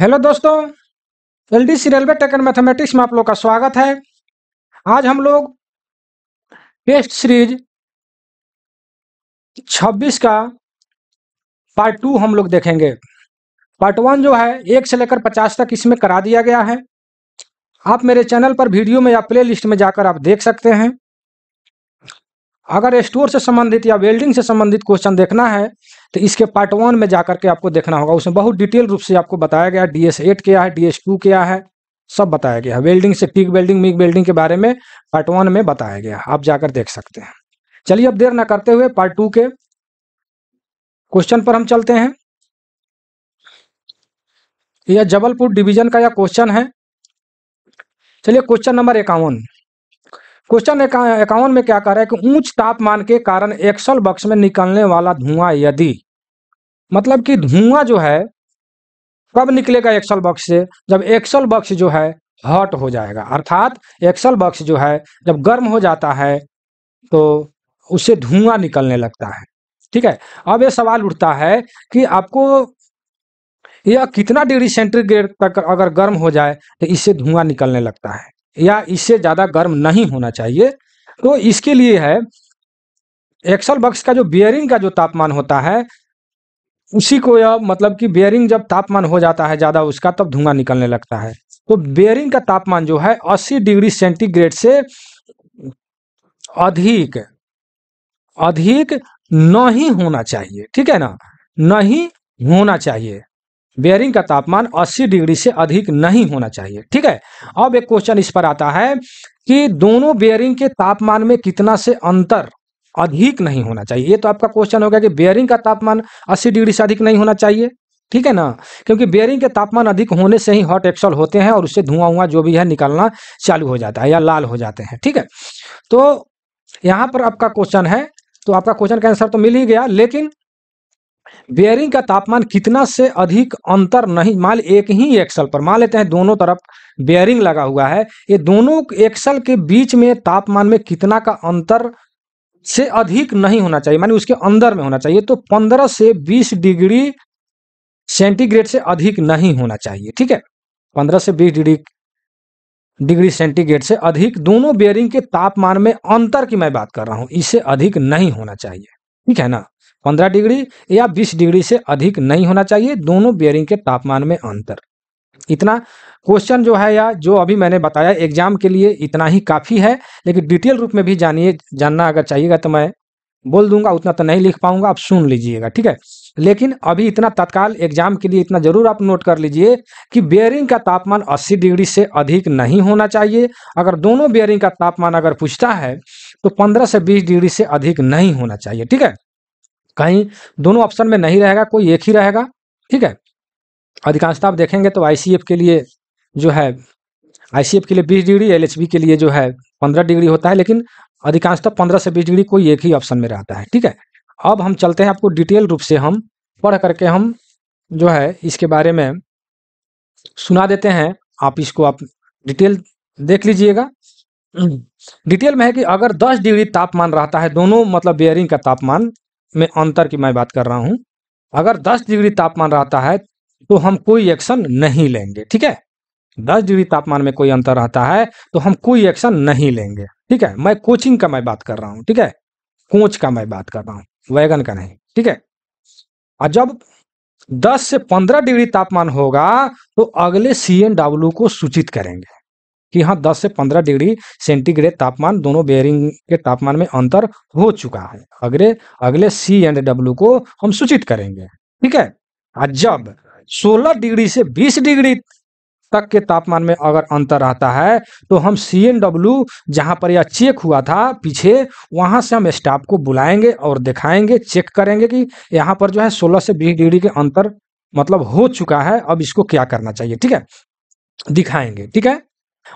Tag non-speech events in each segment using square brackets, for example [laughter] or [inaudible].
Hello दोस्तों L D C railway टेकन mathematics में आप लोग का स्वागत है आज हम लोग टेस्ट सीरीज 26 का पार्ट टू हम लोग देखेंगे पार्ट वन जो है एक से लेकर 50 तक इसमें करा दिया गया है आप मेरे चैनल पर वीडियो में या प्ले लिस्ट में जाकर आप देख सकते हैं अगर स्टोर से संबंधित या वेल्डिंग से संबंधित क्वेश्चन देखना है तो इसके पार्ट वन में जाकर के आपको देखना होगा उसमें बहुत डिटेल रूप से आपको बताया गया डी एस एट क्या है डी एस टू क्या है सब बताया गया है वेल्डिंग से पिक वेल्डिंग मिग वेल्डिंग के बारे में पार्ट वन में बताया गया आप जाकर देख सकते हैं चलिए अब देर ना करते हुए पार्ट टू के क्वेश्चन पर हम चलते हैं यह जबलपुर डिवीजन का यह क्वेश्चन है चलिए क्वेश्चन नंबर इक्यावन क्वेश्चन इक्यावन में क्या कह रहा है कि ऊंच तापमान के कारण एक्सल बक्स में निकलने वाला धुआं यदि मतलब कि धुआं जो है कब निकलेगा एक्सल बक्स से जब एक्सल बक्स जो है हॉट हो जाएगा अर्थात एक्सल बक्स जो है जब गर्म हो जाता है तो उससे धुआं निकलने लगता है ठीक है अब यह सवाल उठता है कि आपको यह कितना डिग्री सेंटीग्रेड तक अगर गर्म हो जाए तो इससे धुआं निकलने लगता है या इससे ज़्यादा गर्म नहीं होना चाहिए तो इसके लिए है एक्सल बक्स का जो बियरिंग का जो तापमान होता है उसी को यह मतलब कि बियरिंग जब तापमान हो जाता है ज़्यादा उसका तब धुआं निकलने लगता है तो बियरिंग का तापमान जो है 80 डिग्री सेंटीग्रेड से अधिक अधिक नहीं होना चाहिए ठीक है ना नहीं होना चाहिए बेयरिंग का तापमान 80 डिग्री से अधिक नहीं होना चाहिए ठीक है अब एक क्वेश्चन इस पर आता है कि दोनों बेयरिंग के तापमान में कितना से अंतर अधिक नहीं होना चाहिए ये तो आपका क्वेश्चन गया कि बेयरिंग का तापमान 80 डिग्री से अधिक नहीं होना चाहिए ठीक है ना क्योंकि बेयरिंग के तापमान अधिक होने से ही हॉट एक्सल होते हैं और उससे धुआं हुआ जो भी है निकलना चालू हो जाता है या लाल हो जाते हैं ठीक है तो यहां पर आपका क्वेश्चन है तो आपका क्वेश्चन का आंसर तो मिल ही गया लेकिन बेयरिंग का तापमान कितना से अधिक अंतर नहीं मान एक ही एक्सल पर मान लेते हैं दोनों तरफ बेयरिंग लगा हुआ है ये दोनों एक्सल के बीच में तापमान में कितना का अंतर से अधिक नहीं होना चाहिए मानी उसके अंदर में होना चाहिए तो 15 से 20 डिग्री सेंटीग्रेड से अधिक नहीं होना चाहिए ठीक है 15 से 20 डिग्री डिग्री सेंटीग्रेड से अधिक दोनों बेयरिंग के तापमान में अंतर की मैं बात कर रहा हूं इससे अधिक नहीं होना चाहिए ठीक है ना पंद्रह डिग्री या बीस डिग्री से अधिक नहीं होना चाहिए दोनों बियरिंग के तापमान में अंतर इतना क्वेश्चन जो है या जो अभी मैंने बताया एग्जाम के लिए इतना ही काफ़ी है लेकिन डिटेल रूप में भी जानिए जानना अगर चाहिएगा तो मैं बोल दूंगा उतना तो नहीं लिख पाऊंगा आप सुन लीजिएगा ठीक है लेकिन अभी इतना तत्काल एग्जाम के लिए इतना जरूर आप नोट कर लीजिए कि बेयरिंग का तापमान 80 डिग्री से अधिक नहीं होना चाहिए अगर दोनों बेयरिंग का तापमान अगर पूछता है तो 15 से 20 डिग्री से अधिक नहीं होना चाहिए ठीक है कहीं दोनों ऑप्शन में नहीं रहेगा कोई एक ही रहेगा ठीक है अधिकांशता आप देखेंगे तो आई के लिए जो है आई के लिए 20 डिग्री एल के लिए जो है 15 डिग्री होता है लेकिन अधिकांशतः 15 से 20 डिग्री कोई एक ही ऑप्शन में रहता है ठीक है अब हम चलते हैं आपको डिटेल रूप से हम पढ़ करके हम जो है इसके बारे में सुना देते हैं आप इसको आप डिटेल देख लीजिएगा डिटेल [clears throat] में है कि अगर 10 डिग्री तापमान रहता है दोनों मतलब बेयरिंग का तापमान में अंतर की मैं बात कर रहा हूं अगर 10 डिग्री तापमान रहता है तो हम कोई एक्शन नहीं लेंगे ठीक है 10 डिग्री तापमान में कोई अंतर रहता है तो हम कोई एक्शन नहीं लेंगे ठीक है मैं कोचिंग का मैं बात कर रहा हूं ठीक है कोच का मैं बात कर रहा हूँ वैगन का नहीं ठीक है और जब 10 से 15 डिग्री तापमान होगा तो अगले सी को सूचित करेंगे कि हाँ 10 से 15 डिग्री सेंटीग्रेड तापमान दोनों बेयरिंग के तापमान में अंतर हो चुका है अगले अगले सी एंड डब्ल्यू को हम सूचित करेंगे ठीक है जब 16 डिग्री से 20 डिग्री तक के तापमान में अगर अंतर रहता है तो हम सी एन डब्ल्यू जहां पर यह चेक हुआ था पीछे वहां से हम स्टाफ को बुलाएंगे और दिखाएंगे चेक करेंगे कि यहाँ पर जो है 16 से 20 डिग्री के अंतर मतलब हो चुका है अब इसको क्या करना चाहिए ठीक है दिखाएंगे ठीक है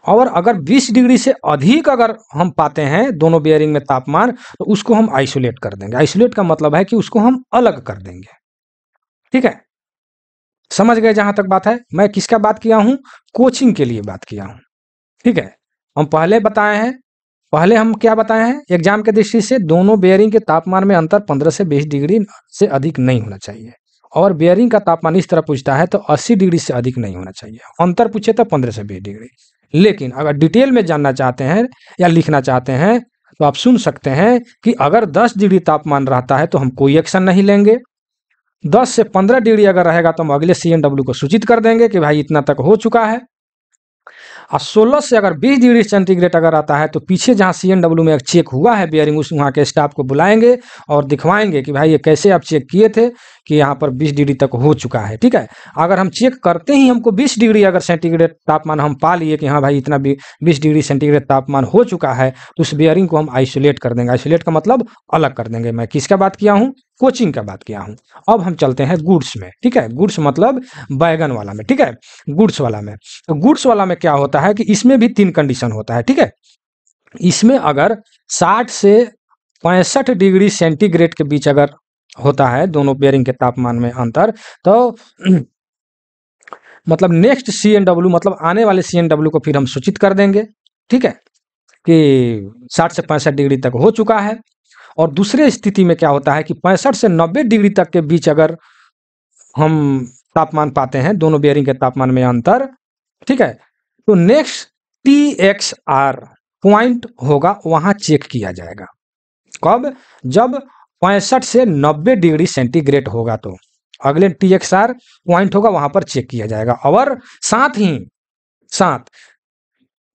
और अगर 20 डिग्री से अधिक अगर हम पाते हैं दोनों बेयरिंग में तापमान तो उसको हम आइसोलेट कर देंगे आइसोलेट का मतलब है कि उसको हम अलग कर देंगे ठीक है समझ गए जहां तक बात है मैं किसका बात किया हूं कोचिंग के लिए बात किया हूं ठीक है हम पहले बताए हैं पहले हम क्या बताए हैं एग्जाम के दृष्टि से दोनों बेयरिंग के तापमान में अंतर 15 से 20 डिग्री से अधिक नहीं होना चाहिए और बेयरिंग का तापमान इस तरह पूछता है तो 80 डिग्री से अधिक नहीं होना चाहिए अंतर पूछे तो 15 से 20 डिग्री लेकिन अगर डिटेल में जानना चाहते हैं या लिखना चाहते हैं तो आप सुन सकते हैं कि अगर 10 डिग्री तापमान रहता है तो हम कोई एक्शन नहीं लेंगे 10 से 15 डिग्री अगर रहेगा तो हम अगले सी को सूचित कर देंगे कि भाई इतना तक हो चुका है और 16 से अगर 20 डिग्री सेंटीग्रेड अगर आता है तो पीछे जहाँ सी में एक चेक हुआ है बियरिंग उस वहाँ के स्टाफ को बुलाएंगे और दिखवाएंगे कि भाई ये कैसे आप चेक किए थे कि यहाँ पर 20 डिग्री तक हो चुका है ठीक है अगर हम चेक करते ही हमको 20 डिग्री अगर सेंटीग्रेड तापमान हम पा लिए कि हाँ भाई इतना बीस डिग्री सेंटीग्रेड तापमान हो चुका है तो उस बियरिंग को हम आइसोलेट कर देंगे आइसोलेट का मतलब अलग कर देंगे मैं किसका बात किया हूँ कोचिंग का बात किया हूँ अब हम चलते हैं गुड्स में ठीक है गुड्स मतलब बैगन वाला में ठीक है गुड्स वाला में तो गुड्स वाला में क्या होता है कि इसमें भी तीन कंडीशन होता है ठीक है इसमें अगर साठ से पैंसठ डिग्री सेंटीग्रेड के बीच अगर होता है दोनों बेयरिंग के तापमान में अंतर तो [clears throat] मतलब नेक्स्ट सी एन डब्ल्यू मतलब आने वाले सी एन डब्ल्यू को फिर हम सूचित कर देंगे ठीक है कि 60 से पैंसठ डिग्री तक हो चुका है और दूसरे स्थिति में क्या होता है कि पैंसठ से नब्बे डिग्री तक के बीच अगर हम तापमान पाते हैं दोनों बेयरिंग के तापमान में अंतर ठीक है तो next T X R point होगा वहां चेक किया जाएगा कब जब पैंसठ से नब्बे डिग्री सेंटीग्रेड होगा तो अगले टी एक्स आर पॉइंट होगा वहां पर चेक किया जाएगा और साथ ही साथ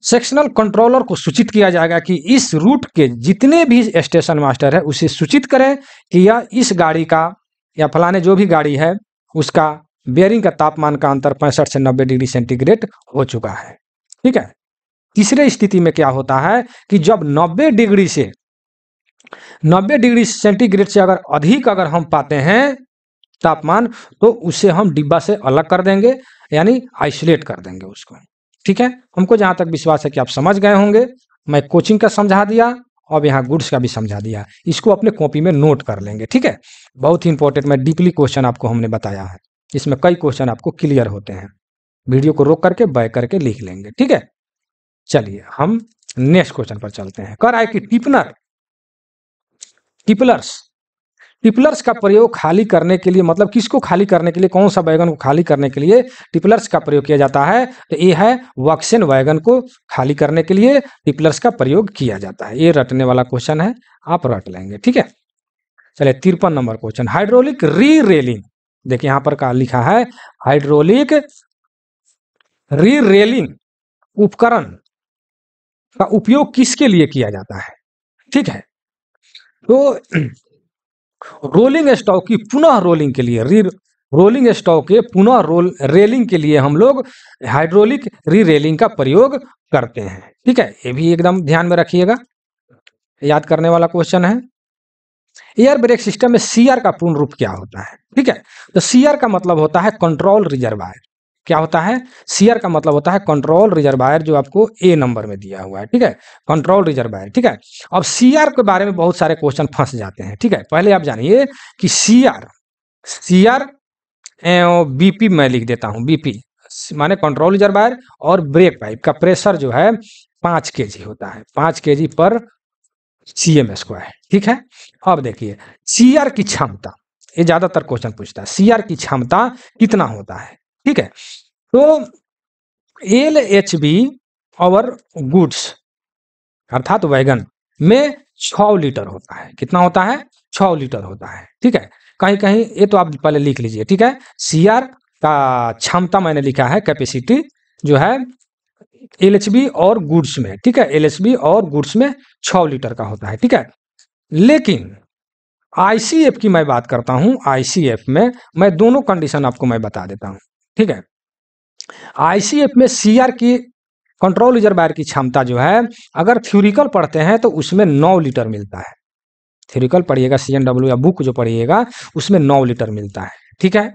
सेक्शनल कंट्रोलर को सूचित किया जाएगा कि इस रूट के जितने भी स्टेशन मास्टर है उसे सूचित करें कि यह इस गाड़ी का या फलाने जो भी गाड़ी है उसका बेयरिंग का तापमान का अंतर पैंसठ से नब्बे डिग्री सेंटीग्रेड हो चुका है ठीक है तीसरे स्थिति में क्या होता है कि जब नब्बे डिग्री से नब्बे डिग्री सेंटीग्रेड से अगर अधिक अगर हम पाते हैं तापमान तो उसे हम डिब्बा से अलग कर देंगे यानी आइसोलेट कर देंगे उसको ठीक है हमको जहां तक विश्वास है कि आप समझ गए होंगे मैं कोचिंग का समझा दिया और यहाँ गुड्स का भी समझा दिया इसको अपने कॉपी में नोट कर लेंगे ठीक है बहुत ही इंपॉर्टेंट मैं डीपली क्वेश्चन आपको हमने बताया है इसमें कई क्वेश्चन आपको क्लियर होते हैं वीडियो को रोक करके बाय करके लिख लेंगे ठीक है चलिए हम नेक्स्ट क्वेश्चन पर चलते हैं कर आए कि टिपनर टिपलर्स टिपलर्स का प्रयोग खाली करने के लिए मतलब किसको खाली करने के लिए कौन सा वैगन को खाली करने के लिए टिपलर्स का प्रयोग किया जाता है तो ये है वक्सेन वैगन को खाली करने के लिए टिपलर्स का प्रयोग किया जाता है ये रटने वाला क्वेश्चन है आप रट लेंगे ठीक है चलिए तिरपन number question hydraulic re railing देखिए यहां पर का लिखा है हाइड्रोलिक री रेलिंग उपकरण का उपयोग किसके लिए किया जाता है ठीक है तो रोलिंग स्टॉक की पुनः रोलिंग के लिए री रोलिंग स्टॉक के पुनः रोल रेलिंग के लिए हम लोग हाइड्रोलिक री रेलिंग का प्रयोग करते हैं ठीक है ये भी एकदम ध्यान में रखिएगा याद करने वाला क्वेश्चन है एयर ब्रेक सिस्टम में सीआर का पूर्ण रूप क्या होता है ठीक है तो सीआर का मतलब होता है कंट्रोल रिजर्वायर क्या होता है सीयर का मतलब होता है कंट्रोल रिजर्वायर जो आपको ए नंबर में दिया हुआ है ठीक है कंट्रोल रिजर्वायर ठीक है अब सीआर के बारे में बहुत सारे क्वेश्चन फंस जाते हैं ठीक है पहले आप जानिए कि सीआर सीआर बीपी मैं लिख देता हूं बीपी माने कंट्रोल रिजर्वायर और ब्रेक पाइप का प्रेशर जो है पांच के होता है पांच के पर सी एम स्क्वायर ठीक है अब देखिए सीआर की क्षमता ये ज्यादातर क्वेश्चन पूछता है सीआर की क्षमता कितना होता है ठीक है तो एल एच बी और गुड्स अर्थात वैगन में छ लीटर होता है कितना होता है छ लीटर होता है ठीक है कहीं कहीं ये तो आप पहले लिख लीजिए ठीक है सी आर का क्षमता मैंने लिखा है कैपेसिटी जो है एल और गुड्स में ठीक है एल और गुड्स में छ लीटर का होता है ठीक है लेकिन आईसीएफ की मैं बात करता हूं आईसीएफ में मैं दोनों कंडीशन आपको मैं बता देता हूं ठीक है आईसीएफ में सीआर की कंट्रोल रिजर्वायर की क्षमता जो है अगर थ्यूरिकल पढ़ते हैं तो उसमें नौ लीटर मिलता है थ्यूरिकल पढ़िएगा सी एनडब्ल्यू या बुक जो पढ़िएगा उसमें नौ लीटर मिलता है ठीक है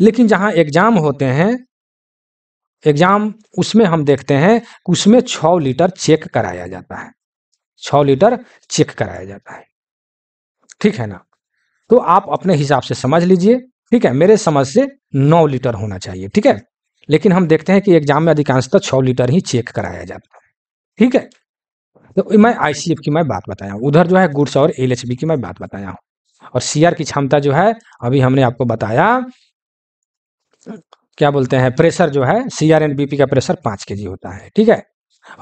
लेकिन जहां एग्जाम होते हैं एग्जाम उसमें हम देखते हैं कि उसमें छ लीटर चेक कराया जाता है छ लीटर चेक कराया जाता है ठीक है ना तो आप अपने हिसाब से समझ लीजिए ठीक है मेरे समझ से नौ लीटर होना चाहिए ठीक है लेकिन हम देखते हैं कि एग्जाम में अधिकांशतः तो छः लीटर ही चेक कराया जाता है ठीक है तो मैं आईसीएफ की मैं बात बताया हूँ उधर जो है गुड्स और एल की मैं बात बताया हूँ और सीआर की क्षमता जो है अभी हमने आपको बताया क्या बोलते हैं प्रेशर जो है सीआर एंड बीपी का प्रेशर पाँच के होता है ठीक है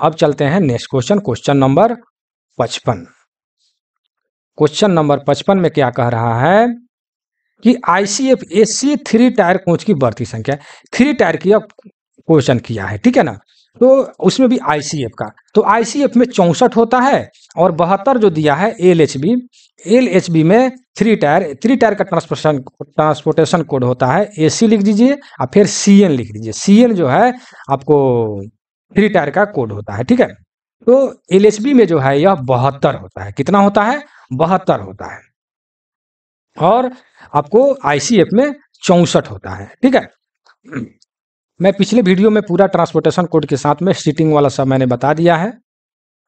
अब चलते हैं नेक्स्ट क्वेश्चन क्वेश्चन नंबर पचपन क्वेश्चन नंबर पचपन में क्या कह रहा है कि ICF SC three tier coach की बढ़ती संख्या थ्री टायर की क्वेश्चन किया है ठीक है ना तो उसमें भी आईसीएफ का तो आईसीएफ में चौसठ होता है और बहत्तर जो दिया है L H B L H B में थ्री टायर थ्री टायर का ट्रांसपोर्टेशन ट्रांसपोर्टेशन कोड होता है ए सी लिख दीजिए और फिर सी एन लिख दीजिए सी एन जो है आपको थ्री टायर का कोड होता है ठीक है तो एल एच बी में जो है यह बहत्तर होता है कितना होता है बहत्तर होता है और आपको आईसीएफ में चौंसठ होता है ठीक है मैं पिछले वीडियो में पूरा ट्रांसपोर्टेशन कोड के साथ में सीटिंग वाला सब मैंने बता दिया है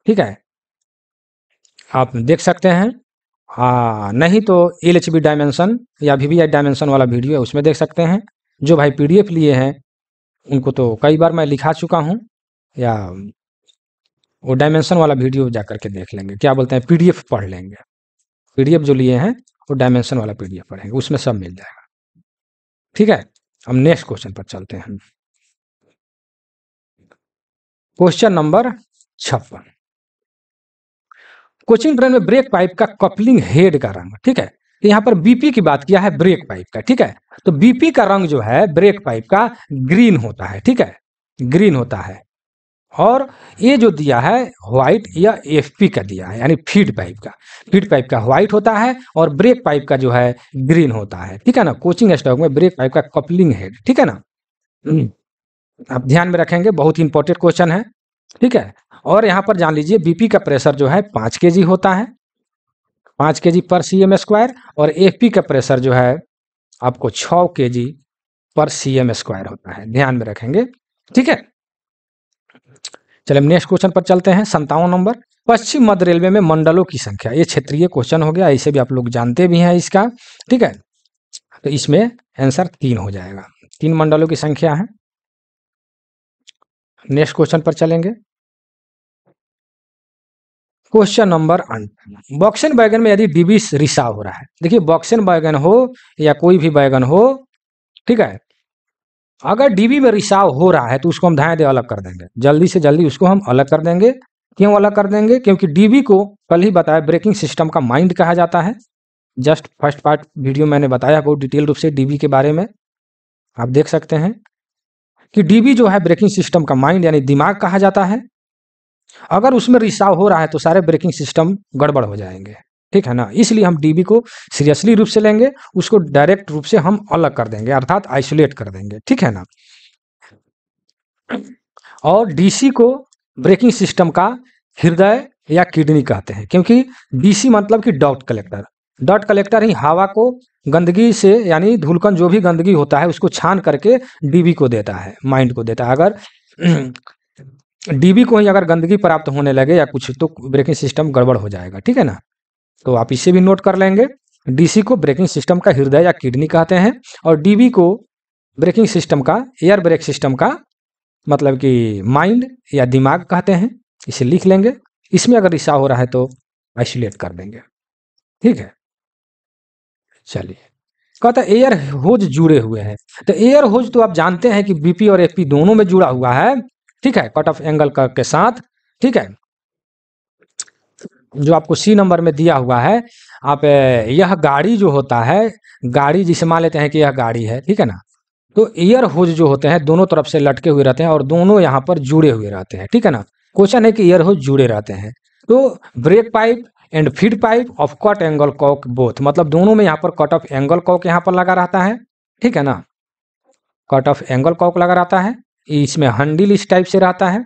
ठीक है आप देख सकते हैं आ, हाँ, नहीं तो एल एच बी डायमेंशन या वी वी आई डायमेंशन वाला वीडियो है उसमें देख सकते हैं जो भाई पी डी एफ लिए हैं उनको तो कई बार मैं लिखा चुका हूँ या वो डायमेंशन वाला वीडियो जा करके देख लेंगे क्या बोलते हैं पीडीएफ पढ़ लेंगे पीडीएफ जो लिए हैं और डायमेंशन वाला पीडीएफ पढ़ेंगे उसमें सब मिल जाएगा ठीक है हम नेक्स्ट क्वेश्चन पर चलते हैं क्वेश्चन नंबर छप्पन कोचिंग ट्रेन में ब्रेक पाइप का कपलिंग हेड का रंग ठीक है यहां पर बीपी की बात किया है ब्रेक पाइप का ठीक है तो बीपी का रंग जो है ब्रेक पाइप का ग्रीन होता है ठीक है ग्रीन होता है और ये जो दिया है व्हाइट या एफ पी का दिया है यानी फीड पाइप का फीड पाइप का व्हाइट होता है और ब्रेक पाइप का जो है ग्रीन होता है ठीक है ना कोचिंग स्टॉक में ब्रेक पाइप का कपलिंग हेड ठीक है ना आप हम्म। ध्यान में रखेंगे बहुत ही इंपॉर्टेंट क्वेश्चन है ठीक है और यहाँ पर जान लीजिए बीपी का प्रेशर जो है पांच के जी होता है पांच के जी पर सी एम स्क्वायर और एफ का प्रेशर जो है आपको छ के जी पर सी एम स्क्वायर होता है ध्यान में रखेंगे ठीक है चलिए नेक्स्ट क्वेश्चन पर चलते हैं संतावन नंबर पश्चिम मध्य रेलवे में मंडलों की संख्या ये क्षेत्रीय क्वेश्चन हो गया इसे भी आप लोग जानते भी हैं इसका ठीक है तो इसमें आंसर तीन हो जाएगा तीन मंडलों की संख्या है नेक्स्ट क्वेश्चन पर चलेंगे क्वेश्चन नंबर बॉक्सन बैगन में यदि डिबिस रिसा हो रहा है देखिए बॉक्सन बैगन हो या कोई भी बैगन हो ठीक है अगर डीबी में रिसाव हो रहा है तो उसको हम धाएँ दे अलग कर देंगे जल्दी से जल्दी उसको हम अलग कर देंगे क्यों अलग कर देंगे क्योंकि डीबी को कल ही बताया ब्रेकिंग सिस्टम का माइंड कहा जाता है जस्ट फर्स्ट पार्ट वीडियो मैंने बताया बहुत डिटेल रूप से डीबी के बारे में आप देख सकते हैं कि डीबी जो है ब्रेकिंग सिस्टम का माइंड यानी दिमाग कहा जाता है अगर उसमें रिसाव हो रहा है तो सारे ब्रेकिंग सिस्टम गड़बड़ हो जाएंगे ठीक है ना इसलिए हम डीबी को सीरियसली रूप से लेंगे उसको डायरेक्ट रूप से हम अलग कर देंगे अर्थात आइसोलेट कर देंगे ठीक है ना और डीसी को ब्रेकिंग सिस्टम का हृदय या किडनी कहते हैं क्योंकि डीसी मतलब कि डॉट कलेक्टर डॉट कलेक्टर ही हवा को गंदगी से यानी धुलकन जो भी गंदगी होता है उसको छान करके डीबी को देता है माइंड को देता है अगर डीबी [clears throat] को ही अगर गंदगी प्राप्त होने लगे या कुछ तो ब्रेकिंग सिस्टम गड़बड़ हो जाएगा ठीक है ना तो आप इसे भी नोट कर लेंगे डीसी को ब्रेकिंग सिस्टम का हृदय या किडनी कहते हैं और डीबी को ब्रेकिंग सिस्टम का एयर ब्रेक सिस्टम का मतलब कि माइंड या दिमाग कहते हैं इसे लिख लेंगे इसमें अगर रिसा हो रहा है तो आइसोलेट कर देंगे ठीक है चलिए कहता एयर होज जुड़े हुए हैं तो एयर होज तो आप जानते हैं कि बीपी और एफपी दोनों में जुड़ा हुआ है ठीक है कट ऑफ एंगल के साथ ठीक है जो आपको सी नंबर में दिया हुआ है आप यह गाड़ी जो होता है गाड़ी जिसे मान लेते हैं कि यह गाड़ी है ठीक है ना तो ईयर होज जो होते हैं दोनों तरफ से लटके हुए रहते हैं और दोनों यहाँ पर जुड़े हुए रहते हैं ठीक है ना क्वेश्चन है कि ईयर होज जुड़े रहते हैं तो brake pipe and feed pipe off cut angle cock both मतलब दोनों में यहाँ पर कट ऑफ एंगल कॉक यहाँ पर लगा रहता है ठीक है ना कट ऑफ एंगल कॉक लगा रहता है इसमें हंडिल इस टाइप से रहता है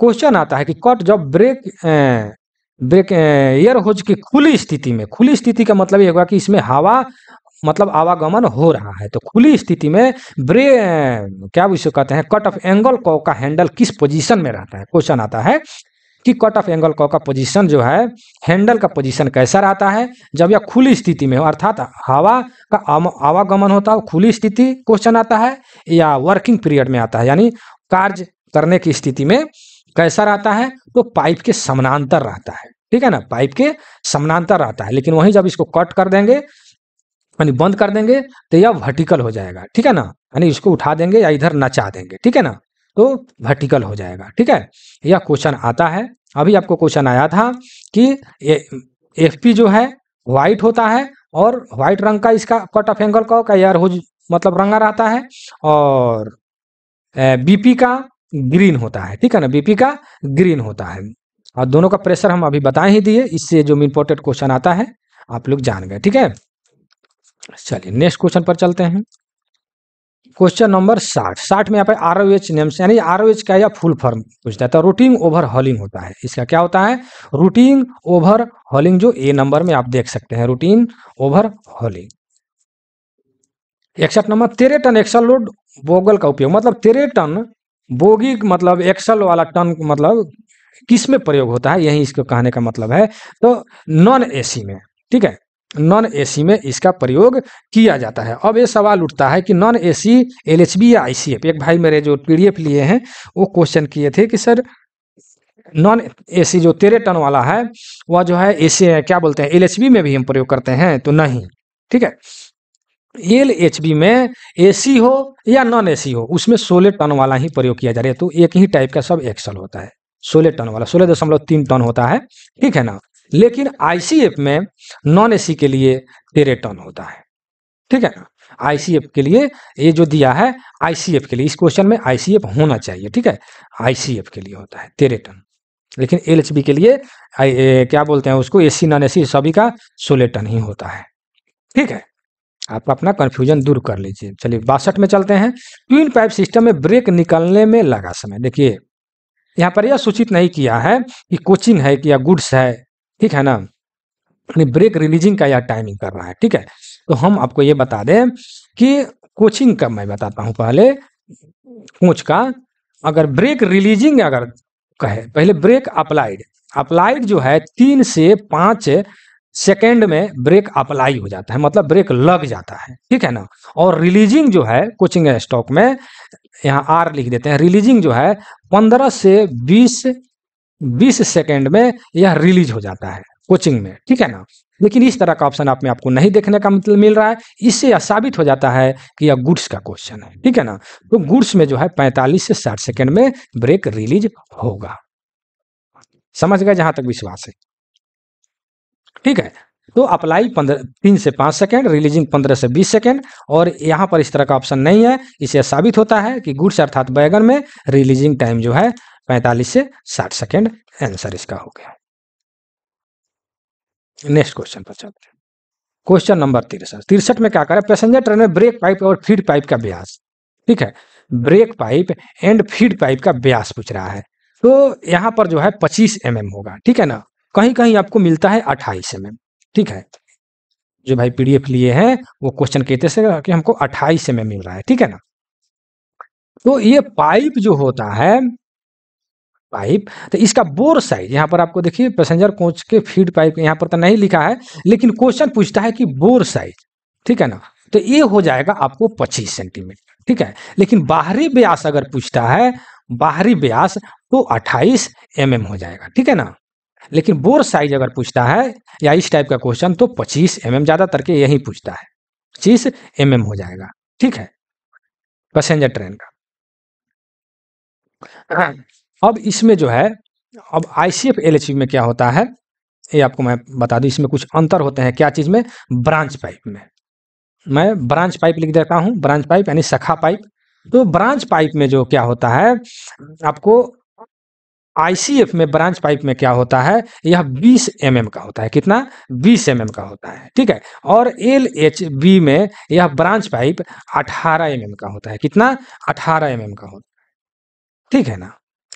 क्वेश्चन आता है कि कट जब ब्रेक एयर होज की खुली स्थिति में खुली स्थिति का मतलब ये होगा कि इसमें हवा मतलब आवागमन हो रहा है तो खुली स्थिति में ब्रे क्या उसे कहते हैं कट ऑफ एंगल कॉ का हैंडल किस पोजीशन में रहता है क्वेश्चन आता है कि कट ऑफ एंगल कॉ का पोजीशन जो है हैंडल का पोजीशन कैसा रहता है जब यह खुली स्थिति में हो अर्थात हवा का आवागमन होता है खुली स्थिति क्वेश्चन आता है या वर्किंग पीरियड में आता है यानी कार्य करने की स्थिति में कैसा रहता है तो पाइप के समानांतर रहता है ठीक है ना पाइप के समानांतर रहता है लेकिन वहीं जब इसको कट कर देंगे यानी बंद कर देंगे तो यह वर्टिकल हो जाएगा ठीक है ना यानी इसको उठा देंगे या इधर नचा देंगे ठीक है ना तो वर्टिकल हो जाएगा ठीक है यह क्वेश्चन आता है अभी आपको क्वेश्चन आया था कि एफ जो है व्हाइट होता है और व्हाइट रंग का इसका कट ऑफ एंगल का एयर हो मतलब रंगा रहता है और बीपी का ग्रीन होता है ठीक है ना बीपी का ग्रीन होता है और दोनों का प्रेशर हम अभी बता ही दिए इससे जो इम्पोर्टेंट क्वेश्चन आता है आप लोग जान गए ठीक है चलिए नेक्स्ट क्वेश्चन पर चलते हैं क्वेश्चन नंबर साठ साठ में यहाँ पे आर ओ एच नेम्स यानी आर ओ एच का या फुल फॉर्म पूछता है तो रूटिंग ओवर हॉलिंग होता है इसका क्या होता है रूटिंग ओवर हॉलिंग जो ए नंबर में आप देख सकते हैं रूटीन ओवर हॉलिंग इकसठ नंबर तेरह टन एक्सल लोड बोगल का उपयोग मतलब तेरह टन बोगी मतलब एक्सल वाला टन मतलब किस में प्रयोग होता है यही इसको कहने का मतलब है तो नॉन एसी में ठीक है नॉन एसी में इसका प्रयोग किया जाता है अब ये सवाल उठता है कि नॉन एसी एलएचबी या आईसीएफ एक भाई मेरे जो पीडीएफ लिए हैं वो क्वेश्चन किए थे कि सर नॉन एसी जो तेरह टन वाला है वह जो है एसी क्या बोलते हैं एलएचबी में भी हम प्रयोग करते हैं तो नहीं ठीक है एल एच बी में एसी हो या नॉन एसी हो उसमें सोलह टन वाला ही प्रयोग किया जा रहा है तो एक ही टाइप का सब एक्सल होता है सोलह टन वाला सोलह दशमलव तीन टन होता है ठीक है ना लेकिन आईसीएफ में नॉन एसी के लिए तेरह टन होता है ठीक है ना आईसीएफ के लिए ये जो दिया है आईसीएफ के लिए इस क्वेश्चन में आईसीएफ होना चाहिए ठीक है आईसीएफ के लिए होता है तेरह टन लेकिन एल के लिए ए, क्या बोलते हैं उसको एसी नॉन एसी सभी का सोलह टन ही होता है ठीक है आप अपना कन्फ्यूजन दूर कर लीजिए चलिए बासठ में चलते हैं ट्विन पाइप सिस्टम में ब्रेक निकलने में लगा समय देखिए यहाँ पर यह सूचित नहीं किया है कि कोचिंग है कि या गुड्स है ठीक है ना ब्रेक रिलीजिंग का यह टाइमिंग कर रहा है ठीक है तो हम आपको ये बता दें कि कोचिंग का मैं बताता हूँ पहले कोच का अगर ब्रेक रिलीजिंग अगर कहे पहले ब्रेक अप्लाइड अप्लाइड जो है तीन से पाँच सेकेंड में ब्रेक अप्लाई हो जाता है मतलब ब्रेक लग जाता है ठीक है ना और रिलीजिंग जो है कोचिंग स्टॉक में यहाँ आर लिख देते हैं रिलीजिंग जो है पंद्रह से बीस बीस सेकेंड में यह रिलीज हो जाता है कोचिंग में ठीक है ना लेकिन इस तरह का ऑप्शन आप में आपको नहीं देखने का मतलब मिल रहा है इससे यह साबित हो जाता है कि यह गुड्स का क्वेश्चन है ठीक है ना तो गुड्स में जो है 45 से 60 सेकंड में ब्रेक रिलीज होगा समझ गए जहां तक विश्वास है ठीक है तो अप्लाई पंद्रह तीन से पांच सेकेंड रिलीजिंग पंद्रह से बीस सेकेंड और यहां पर इस तरह का ऑप्शन नहीं है इसे साबित होता है कि गुड्स अर्थात बैगन में रिलीजिंग टाइम जो है पैंतालीस से साठ सेकेंड आंसर इसका हो गया नेक्स्ट क्वेश्चन पर चलते हैं क्वेश्चन नंबर तिरसठ तिरसठ में क्या करें पैसेंजर ट्रेन में ब्रेक पाइप और फीड पाइप का ब्यास ठीक है brake pipe and feed pipe का ब्यास पूछ रहा है तो यहाँ पर जो है 25 एम mm होगा ठीक है ना कहीं कहीं आपको मिलता है अट्ठाईस एम ठीक है जो भाई पीडीएफ लिए हैं वो क्वेश्चन कहते से कि हमको अट्ठाईस एम मिल रहा है ठीक है ना तो ये पाइप जो होता है पाइप तो इसका बोर साइज यहाँ पर आपको देखिए पैसेंजर कोच के फीड पाइप यहाँ पर तो नहीं लिखा है लेकिन क्वेश्चन पूछता है कि बोर साइज ठीक है ना तो ये हो जाएगा आपको 25 सेंटीमीटर ठीक है लेकिन बाहरी ब्यास अगर पूछता है बाहरी ब्यास तो 28 एम mm हो जाएगा ठीक है ना लेकिन बोर साइज अगर पूछता है या इस टाइप का क्वेश्चन तो 25 एम mm ज़्यादातर के यही पूछता है पच्चीस एम mm हो जाएगा ठीक है पैसेंजर ट्रेन का हाँ। अब इसमें जो है अब आई सी एफ में क्या होता है ये आपको मैं बता दू इसमें कुछ अंतर होते हैं क्या चीज़ में ब्रांच पाइप में मैं ब्रांच पाइप लिख देता हूं ब्रांच पाइप यानी सखा पाइप तो ब्रांच पाइप में जो क्या होता है आपको आईसीएफ में ब्रांच पाइप में क्या होता है यह 20 एम mm का होता है कितना 20 एम mm का होता है ठीक है और एल में यह ब्रांच पाइप 18 एम mm का होता है कितना 18 एम mm का होता है ठीक है ना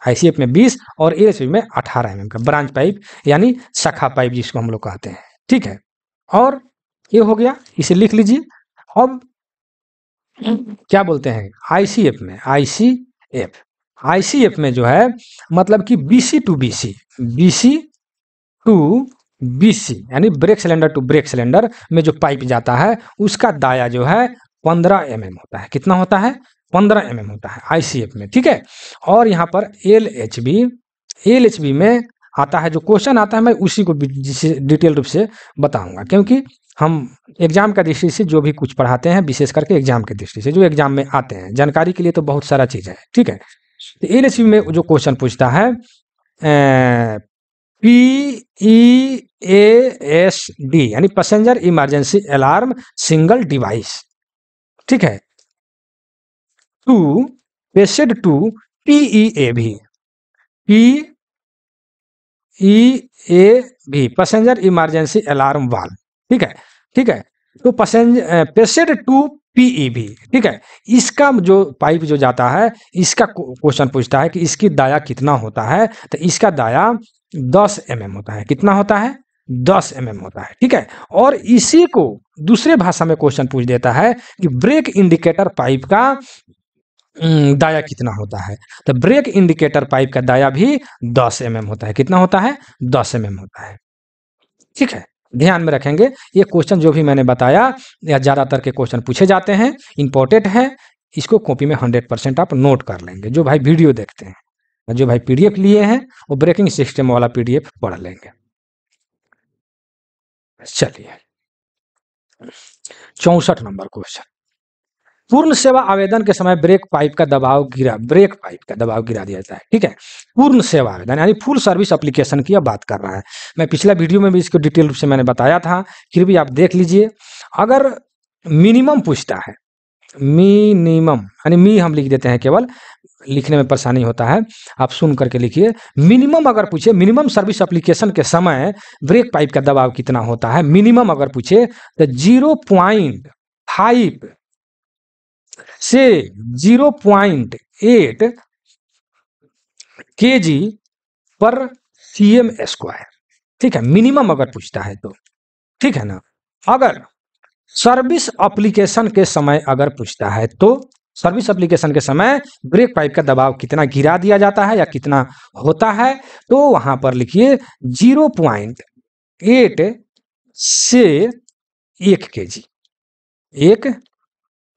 आईसीएफ में 20 और एल में 18 एम mm का ब्रांच पाइप यानी शाखा पाइप जिसको हम लोग कहते हैं ठीक है और ये हो गया इसे लिख लीजिए अब क्या बोलते हैं आईसीएफ में आईसीएफ आईसीएफ में जो है मतलब कि BC to BC BC to BC यानी brake cylinder to brake cylinder में जो पाइप जाता है उसका दाया जो है पंद्रह एम mm होता है कितना होता है पंद्रह एम mm होता है आईसीएफ में ठीक है और यहाँ पर L H B L H B में आता है जो क्वेश्चन आता है मैं उसी को डिटेल रूप से बताऊंगा क्योंकि हम एग्जाम का दृष्टि से जो भी कुछ पढ़ाते हैं विशेष करके एग्जाम के दृष्टि से जो एग्जाम में आते हैं जानकारी के लिए तो बहुत सारा चीज़ है ठीक है तो ए रेसिपी में जो क्वेश्चन पूछता है P E A S D e, यानी passenger emergency alarm single device ठीक है to paced to P E A भी पी ई ए भी पैसेंजर इमरजेंसी अलार्म वाल ठीक है ठीक है तो passenger paced to PEB e ठीक है इसका जो पाइप जो जाता है इसका क्वेश्चन पूछता है कि इसकी दाया कितना होता है तो इसका दाया 10 एम mm होता है कितना होता है 10 एम mm होता है ठीक है और इसी को दूसरे भाषा में क्वेश्चन पूछ देता है कि ब्रेक इंडिकेटर पाइप का दाया कितना होता है तो ब्रेक इंडिकेटर पाइप का दाया भी 10 एम mm होता है कितना होता है 10 एम mm होता है ठीक है ध्यान में रखेंगे ये क्वेश्चन जो भी मैंने बताया या ज़्यादातर के क्वेश्चन पूछे जाते हैं इंपॉर्टेंट है इसको कॉपी में हंड्रेड परसेंट आप नोट कर लेंगे जो भाई वीडियो देखते हैं जो भाई पीडीएफ लिए हैं वो ब्रेकिंग सिस्टम वाला पीडीएफ पढ़ लेंगे चलिए चौसठ नंबर क्वेश्चन पूर्ण सेवा आवेदन के समय ब्रेक पाइप का दबाव गिरा ब्रेक पाइप का दबाव गिरा दिया जाता है ठीक है पूर्ण सेवा आवेदन यानी फुल सर्विस एप्लीकेशन की अब बात कर रहा है मैं पिछला वीडियो में भी इसको डिटेल रूप से मैंने बताया था फिर भी आप देख लीजिए अगर मिनिमम पूछता है मिनिमम यानी मी हम लिख देते हैं केवल लिखने में परेशानी होता है आप सुन करके लिखिए मिनिमम अगर पूछे मिनिमम सर्विस एप्लीकेशन के समय ब्रेक पाइप का दबाव कितना होता है मिनिमम अगर पूछे तो जीरो पॉइंट फाइव से 0.8 जी पर सीएम स्क्वायर ठीक है मिनिमम अगर पूछता है तो ठीक है ना अगर सर्विस अप्लीकेशन के समय अगर पूछता है तो सर्विस अप्लीकेशन के समय ब्रेक पाइप का दबाव कितना गिरा दिया जाता है या कितना होता है तो वहां पर लिखिए 0.8 से एक के जी एक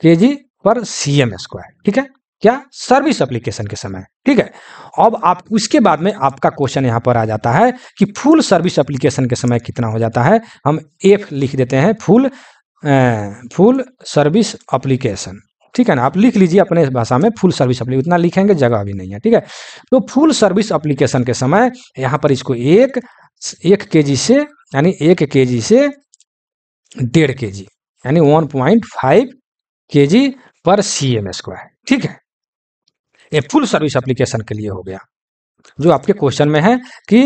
के जी पर सीएम स्क्वायर ठीक है क्या सर्विस एप्लीकेशन के समय ठीक है अब आप उसके बाद में आपका क्वेश्चन यहां पर आ जाता है कि फुल सर्विस एप्लीकेशन के समय कितना हो जाता है हम एफ लिख देते हैं फुल फुल सर्विस एप्लीकेशन ठीक है ना आप लिख लीजिए अपने भाषा में फुल सर्विस एप्लीकेशन इतना लिखेंगे जगह भी नहीं है ठीक है तो फुल सर्विस एप्लीकेशन के समय यहां पर इसको एक एक के से यानी एक के से डेढ़ के यानी वन पॉइंट फाइव के पर सी एम स्क्वायर ठीक है ये फुल सर्विस एप्लीकेशन के लिए हो गया जो आपके क्वेश्चन में है कि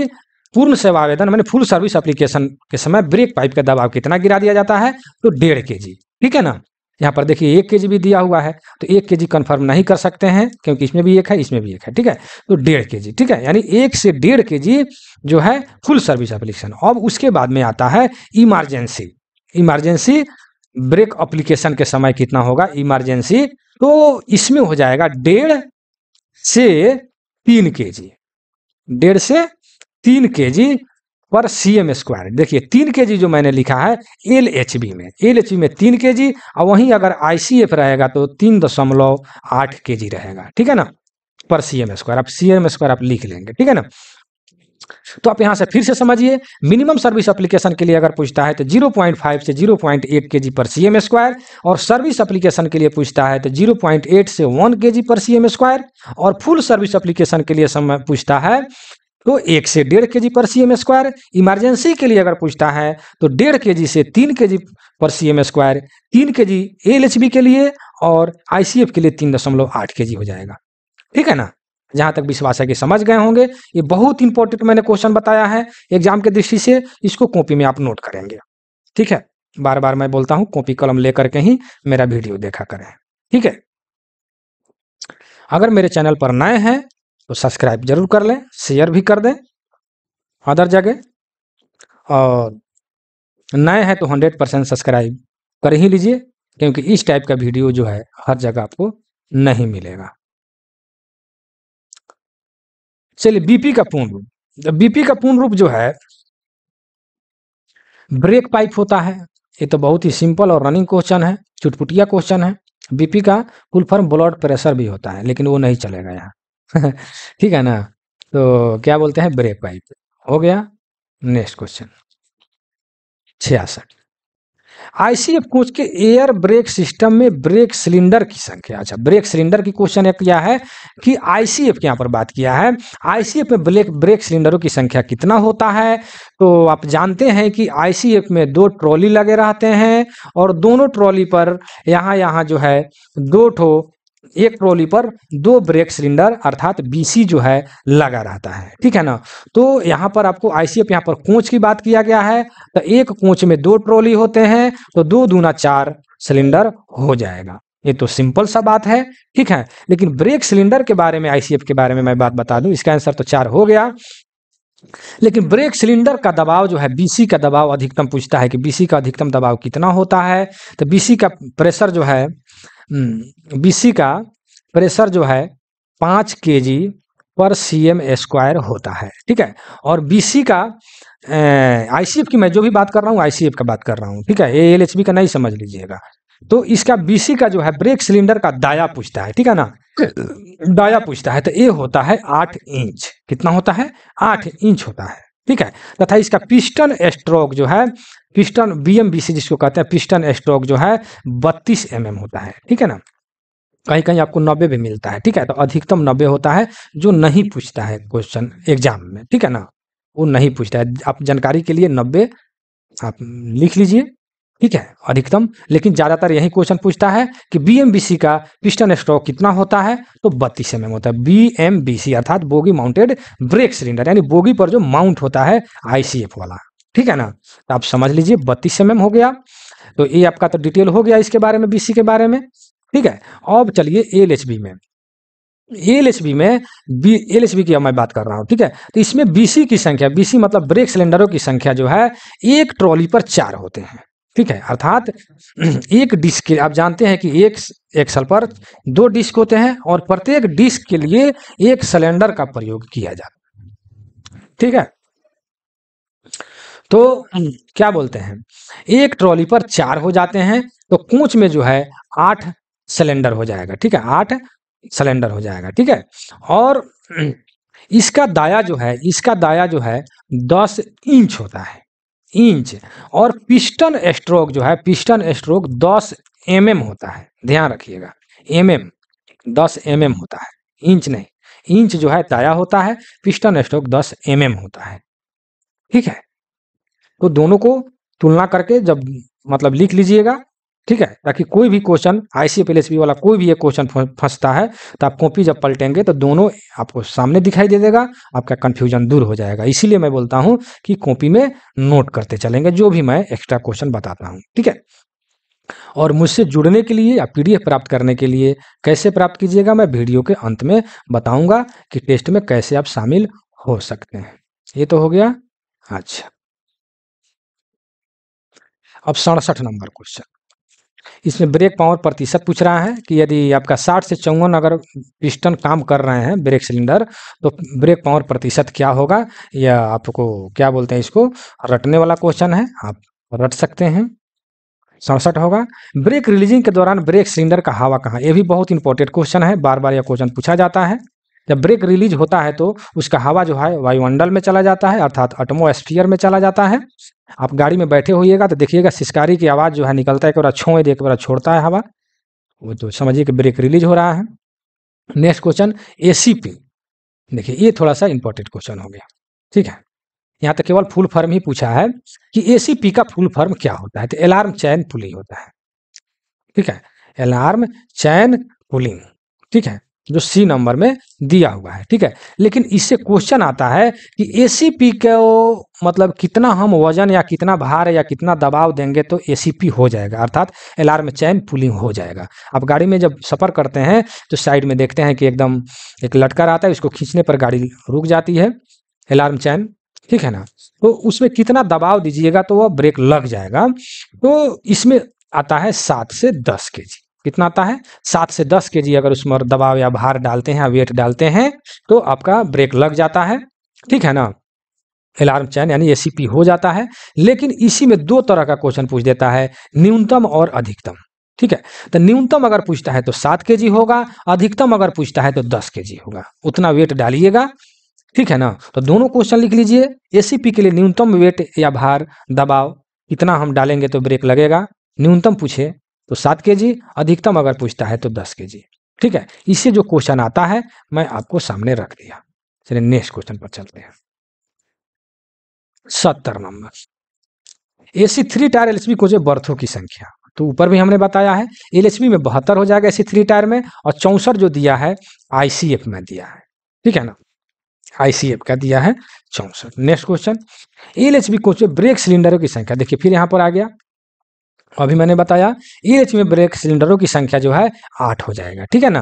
पूर्ण सेवा आवेदन मैंने फुल सर्विस एप्लीकेशन के समय ब्रेक पाइप का दबाव कितना गिरा दिया जाता है तो डेढ़ के जी ठीक है ना यहाँ पर देखिए एक के जी भी दिया हुआ है तो एक के जी कन्फर्म नहीं कर सकते हैं क्योंकि इसमें भी एक है इसमें भी एक है ठीक है तो डेढ़ के जी ठीक है यानी एक से डेढ़ के जी जो है फुल सर्विस एप्लीकेशन अब उसके बाद में आता है इमरजेंसी इमरजेंसी ब्रेक अप्लीकेशन के समय कितना होगा इमरजेंसी तो इसमें हो जाएगा डेढ़ से तीन के जी डेढ़ से तीन के जी पर सी एम स्क्वायर देखिए तीन के जी जो मैंने लिखा है एल एच बी में एल एच बी में तीन के जी और वहीं अगर आई सी एफ रहेगा तो तीन दशमलव आठ के जी रहेगा ठीक है ना पर सी एम स्क्वायर आप सी एम स्क्वायर आप लिख लेंगे ठीक है ना तो आप यहां से फिर से समझिए मिनिमम सर्विस एप्लीकेशन के लिए अगर पूछता है तो 0.5 से 0.8 पॉइंट के जी पर सीएम स्क्वायर और सर्विस एप्लीकेशन के लिए पूछता है तो 0.8 से 1 के जी पर सीएम स्क्वायर और फुल सर्विस एप्लीकेशन के लिए पूछता है तो एक से डेढ़ के जी पर सी एम स्क्वायर इमरजेंसी के लिए अगर पूछता है तो डेढ़ के जी से तीन के जी पर सी एम स्क्वायर तीन के जी एल के लिए और आई के लिए तीन दशमलव आठ के जी हो जाएगा ठीक है ना जहां तक विश्वास है कि समझ गए होंगे ये बहुत इंपॉर्टेंट मैंने क्वेश्चन बताया है एग्जाम के दृष्टि से इसको कॉपी में आप नोट करेंगे ठीक है बार बार मैं बोलता हूँ कॉपी कलम लेकर के ही मेरा वीडियो देखा करें ठीक है अगर मेरे चैनल पर नए हैं तो सब्सक्राइब जरूर कर लें शेयर भी कर दें अदर जगह और नए हैं तो हंड्रेड परसेंट सब्सक्राइब कर ही लीजिए क्योंकि इस टाइप का वीडियो जो है हर जगह आपको नहीं मिलेगा चलिए बीपी का पूर्ण रूप बीपी तो का पूर्ण रूप जो है ब्रेक पाइप होता है ये तो बहुत ही सिंपल और रनिंग क्वेश्चन है चुटपुटिया क्वेश्चन है बीपी का फुल फॉर्म ब्लड प्रेशर भी होता है लेकिन वो नहीं चलेगा यहाँ [laughs] ठीक है ना तो क्या बोलते हैं ब्रेक पाइप हो गया नेक्स्ट क्वेश्चन छियासठ आईसीएफ कोच के एयर ब्रेक सिस्टम में ब्रेक सिलेंडर की संख्या अच्छा ब्रेक सिलेंडर की क्वेश्चन एक क्या है कि आईसीएफ के यहाँ पर बात किया है आईसीएफ में ब्रेक ब्रेक सिलेंडरों की संख्या कितना होता है तो आप जानते हैं कि आईसीएफ में दो ट्रॉली लगे रहते हैं और दोनों ट्रॉली पर यहाँ यहाँ जो है दो ठो एक ट्रॉली पर दो ब्रेक सिलेंडर अर्थात बीसी जो है लगा रहता है ठीक है ना तो यहाँ पर आपको आईसीएफ यहाँ पर कोच की बात किया गया है तो एक कोच में दो ट्रॉली होते हैं तो दो दूना चार सिलेंडर हो जाएगा ये तो सिंपल सा बात है ठीक है लेकिन ब्रेक सिलेंडर के बारे में आईसीएफ के बारे में मैं बात बता दूं इसका आंसर तो चार हो गया लेकिन ब्रेक सिलेंडर का दबाव जो है बीसी का दबाव अधिकतम पूछता है कि बीसी का अधिकतम दबाव कितना होता है तो बीसी का प्रेशर जो है बीसी हम्म, का प्रेशर जो है पाँच के जी पर सी एम स्क्वायर होता है ठीक है और बीसी का आईसीएफ की मैं जो भी बात कर रहा हूँ आईसीएफ का बात कर रहा हूँ ठीक है ए एल एच बी का नहीं समझ लीजिएगा तो इसका बीसी का जो है ब्रेक सिलेंडर का दाया पूछता है ठीक है ना दाया पूछता है तो ए होता है आठ इंच कितना होता है आठ इंच होता है ठीक है तथा इसका पिस्टन स्ट्रोक जो है पिस्टन बीएमबीसी जिसको कहते हैं पिस्टन स्ट्रोक जो है बत्तीस एम mm होता है ठीक है ना कहीं कहीं आपको नब्बे भी मिलता है ठीक है तो अधिकतम नब्बे होता है जो नहीं पूछता है क्वेश्चन एग्जाम में ठीक है ना वो नहीं पूछता है आप जानकारी के लिए नब्बे आप लिख लीजिए ठीक है अधिकतम लेकिन ज़्यादातर यही क्वेश्चन पूछता है कि बीएमबीसी का पिस्टन स्ट्रोक कितना होता है तो बत्तीस एम होता है बीएमबीसी अर्थात बोगी माउंटेड ब्रेक सिलेंडर यानी बोगी पर जो माउंट होता है आईसीएफ वाला ठीक है ना तो आप समझ लीजिए बत्तीस एम हो गया तो ये आपका तो डिटेल हो गया इसके बारे में बीसी के बारे में ठीक है अब चलिए एल में एल एच बी में बी एल एच बी की मैं बात कर रहा हूँ ठीक है तो इसमें बीसी की संख्या बीसी मतलब ब्रेक सिलेंडरों की संख्या जो है एक ट्रॉली पर चार होते हैं ठीक है अर्थात [clears throat] एक डिस्क के आप जानते हैं कि एक एक्सल पर दो डिस्क होते हैं और प्रत्येक डिस्क के लिए एक सिलेंडर का प्रयोग किया जाता है ठीक है तो हम्म, क्या बोलते हैं एक ट्रॉली पर चार हो जाते हैं तो कूच में जो है आठ सिलेंडर हो जाएगा ठीक है आठ सिलेंडर हो जाएगा ठीक है और हम्म, इसका दाया जो है इसका दाया जो है दस इंच होता है इंच और पिस्टन स्ट्रोक जो है पिस्टन स्ट्रोक दस एम mm होता है ध्यान रखिएगा एम एम दस एम एम होता है इंच नहीं इंच जो है दाया होता है पिस्टन स्ट्रोक दस एम mm होता है ठीक है तो दोनों को तुलना करके जब मतलब लिख लीजिएगा ठीक है ताकि कोई भी क्वेश्चन आईसी वाला कोई भी एक क्वेश्चन फंसता है तो आप कॉपी जब पलटेंगे तो दोनों आपको सामने दिखाई दे देगा आपका कन्फ्यूजन दूर हो जाएगा इसीलिए मैं बोलता हूं कि कॉपी में नोट करते चलेंगे जो भी मैं एक्स्ट्रा क्वेश्चन बताता हूँ ठीक है और मुझसे जुड़ने के लिए या पीडीएफ प्राप्त करने के लिए कैसे प्राप्त कीजिएगा मैं वीडियो के अंत में बताऊंगा कि टेस्ट में कैसे आप शामिल हो सकते हैं ये तो हो गया अच्छा अब सड़सठ नंबर क्वेश्चन इसमें ब्रेक पावर प्रतिशत पूछ रहा है कि यदि आपका 60 से चौवन अगर पिस्टन काम कर रहे हैं ब्रेक सिलेंडर तो ब्रेक पावर प्रतिशत क्या होगा यह आपको क्या बोलते हैं इसको रटने वाला क्वेश्चन है आप रट सकते हैं सड़सठ होगा ब्रेक रिलीजिंग के दौरान ब्रेक सिलेंडर का हवा कहाँ यह भी बहुत इंपॉर्टेंट क्वेश्चन है बार बार यह क्वेश्चन पूछा जाता है जब ब्रेक रिलीज होता है तो उसका हवा जो है वायुमंडल में चला जाता है अर्थात एटमोस्फियर में चला जाता है आप गाड़ी में बैठे होइएगा तो देखिएगा सिस्कारी की आवाज़ जो है निकलता है एक बार छोड़ एक बार छोड़ता है हवा वो तो समझिए कि ब्रेक रिलीज हो रहा है नेक्स्ट क्वेश्चन ए देखिए ये थोड़ा सा इंपॉर्टेंट क्वेश्चन हो गया ठीक है यहाँ तो केवल फुल फॉर्म ही पूछा है कि ए का फुल फॉर्म क्या होता है तो अलार्म चैन पुलिंग होता है ठीक है अलार्म चैन पुलिंग ठीक है जो सी नंबर में दिया हुआ है ठीक है लेकिन इससे क्वेश्चन आता है कि एसीपी का मतलब कितना हम वजन या कितना भार या कितना दबाव देंगे तो एसीपी हो जाएगा अर्थात अलार्म में चैन पुलिंग हो जाएगा आप गाड़ी में जब सफ़र करते हैं तो साइड में देखते हैं कि एकदम एक लटकर आता है उसको खींचने पर गाड़ी रुक जाती है अलार्म चैन ठीक है ना तो उसमें कितना दबाव दीजिएगा तो वह ब्रेक लग जाएगा तो इसमें आता है सात से दस के जी कितना आता है सात से दस के अगर उसमें दबाव या भार डालते हैं वेट डालते हैं तो आपका ब्रेक लग जाता है ठीक है ना अलार्म चैन यानी एसीपी हो जाता है लेकिन इसी में दो तरह का क्वेश्चन पूछ देता है न्यूनतम और अधिकतम ठीक है तो न्यूनतम अगर पूछता है तो सात के होगा अधिकतम अगर पूछता है तो दस के होगा उतना वेट डालिएगा ठीक है ना तो दोनों क्वेश्चन लिख लीजिए एसीपी के लिए न्यूनतम वेट या भार दबाव इतना हम डालेंगे तो ब्रेक लगेगा न्यूनतम पूछे तो सात के जी अधिकतम अगर पूछता है तो दस के जी ठीक है इससे जो क्वेश्चन आता है मैं आपको सामने रख दिया चलिए नेक्स्ट क्वेश्चन पर चलते हैं सत्तर number A C three tier LSB को जो बर्थों की संख्या तो ऊपर भी हमने बताया है एलएसबी में बहत्तर हो जाएगा एसी थ्री टायर में और चौंसठ जो दिया है आईसीएफ में दिया है ठीक है ना आईसीएफ का दिया है चौंसठ next question L H B brake सिलेंडरों की संख्या देखिए फिर यहाँ पर आ गया तो अभी मैंने बताया ई एच में ब्रेक सिलेंडरों की संख्या जो है आठ हो जाएगा ठीक है ना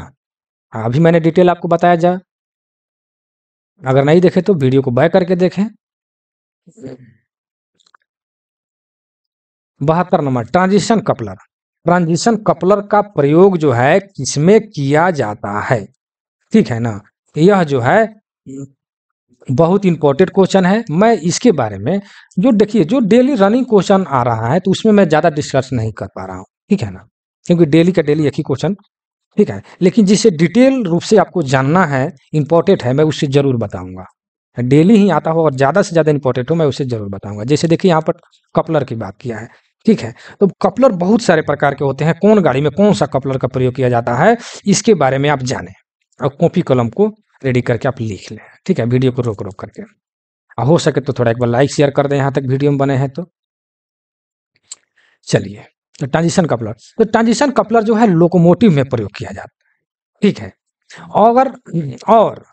अभी मैंने डिटेल आपको बताया जा अगर नहीं देखे तो वीडियो को बाय करके देखें बहत्तर number transition coupler transition coupler का प्रयोग जो है किसमें किया जाता है ठीक है ना यह जो है बहुत इंपॉर्टेंट क्वेश्चन है मैं इसके बारे में जो देखिए जो डेली रनिंग क्वेश्चन आ रहा है तो उसमें मैं ज़्यादा डिस्कस नहीं कर पा रहा हूँ ठीक है ना क्योंकि डेली का डेली एक ही क्वेश्चन ठीक है लेकिन जिसे डिटेल रूप से आपको जानना है इंपॉर्टेंट है मैं उससे ज़रूर बताऊंगा डेली ही आता हो और ज़्यादा से ज़्यादा इंपॉर्टेंट हो मैं उसे ज़रूर बताऊंगा जैसे देखिए यहाँ पर कपलर की बात किया है ठीक है तो कपलर बहुत सारे प्रकार के होते हैं कौन गाड़ी में कौन सा कपलर का प्रयोग किया जाता है इसके बारे में आप जाने और कॉपी कलम को रेडी करके आप लिख लें ठीक है वीडियो को रोक रोक करके और हो सके तो थोड़ा एक बार लाइक शेयर कर दें यहाँ तक वीडियो में बने हैं तो चलिए तो ट्रांजिशन कपलर तो ट्रांजिशन कपलर जो है लोकोमोटिव में प्रयोग किया जाता है ठीक है और और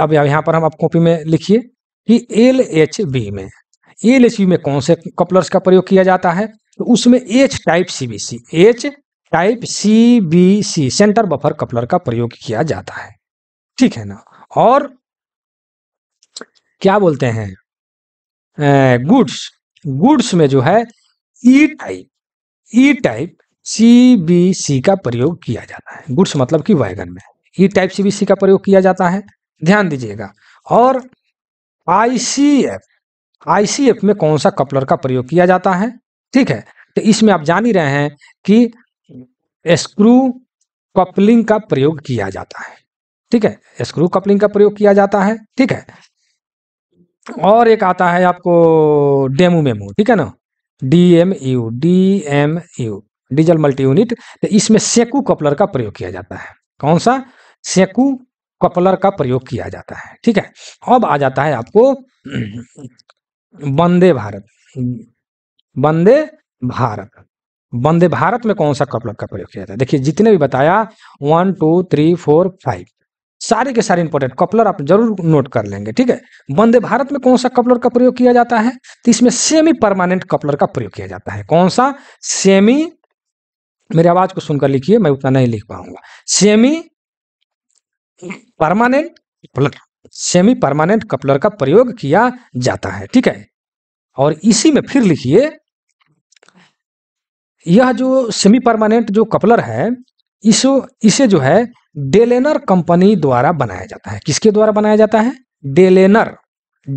अब यहाँ पर हम आप कॉपी में लिखिए कि एल एच बी में एल एच बी में कौन से कपलर्स का प्रयोग किया जाता है तो उसमें H type C B C H type C B C centre buffer coupler का प्रयोग किया जाता है ठीक है ना और क्या बोलते हैं गुड्स गुड्स में जो है E type E type C B C का प्रयोग किया जाता है गुड्स मतलब कि वैगन में ई टाइप बी सी का प्रयोग किया जाता है ध्यान दीजिएगा और आईसीएफ आईसीएफ में कौन सा कपलर का प्रयोग किया जाता है ठीक है तो इसमें आप जान ही रहे हैं कि स्क्रू कपलिंग का प्रयोग किया जाता है ठीक है स्क्रू कपलिंग का प्रयोग किया जाता है ठीक है और एक आता है आपको डेमू मेमू ठीक है ना D M U D M U diesel multi unit तो इसमें सेकू कपलर का प्रयोग किया जाता है कौन सा सेकू कपलर का प्रयोग किया जाता है ठीक है अब आ जाता है आपको वंदे भारत वंदे भारत वंदे भारत में कौन सा कपलर का प्रयोग किया जाता है देखिए जितने भी बताया one two three four five सारे के सारे इंपोर्टेंट कपलर आप जरूर नोट कर लेंगे ठीक है वंदे भारत में कौन सा कपलर का प्रयोग किया जाता है तो इसमें सेमी परमानेंट कपलर का प्रयोग किया जाता है कौन सा सेमी मेरी आवाज को सुनकर लिखिए मैं उतना नहीं लिख पाऊंगा semi permanent coupler semi permanent coupler का प्रयोग किया जाता है ठीक है और इसी में फिर लिखिए यह जो सेमी परमानेंट जो कपलर है इसो इसे जो है डेलेनर कंपनी द्वारा बनाया जाता है किसके द्वारा बनाया जाता है डेलेनर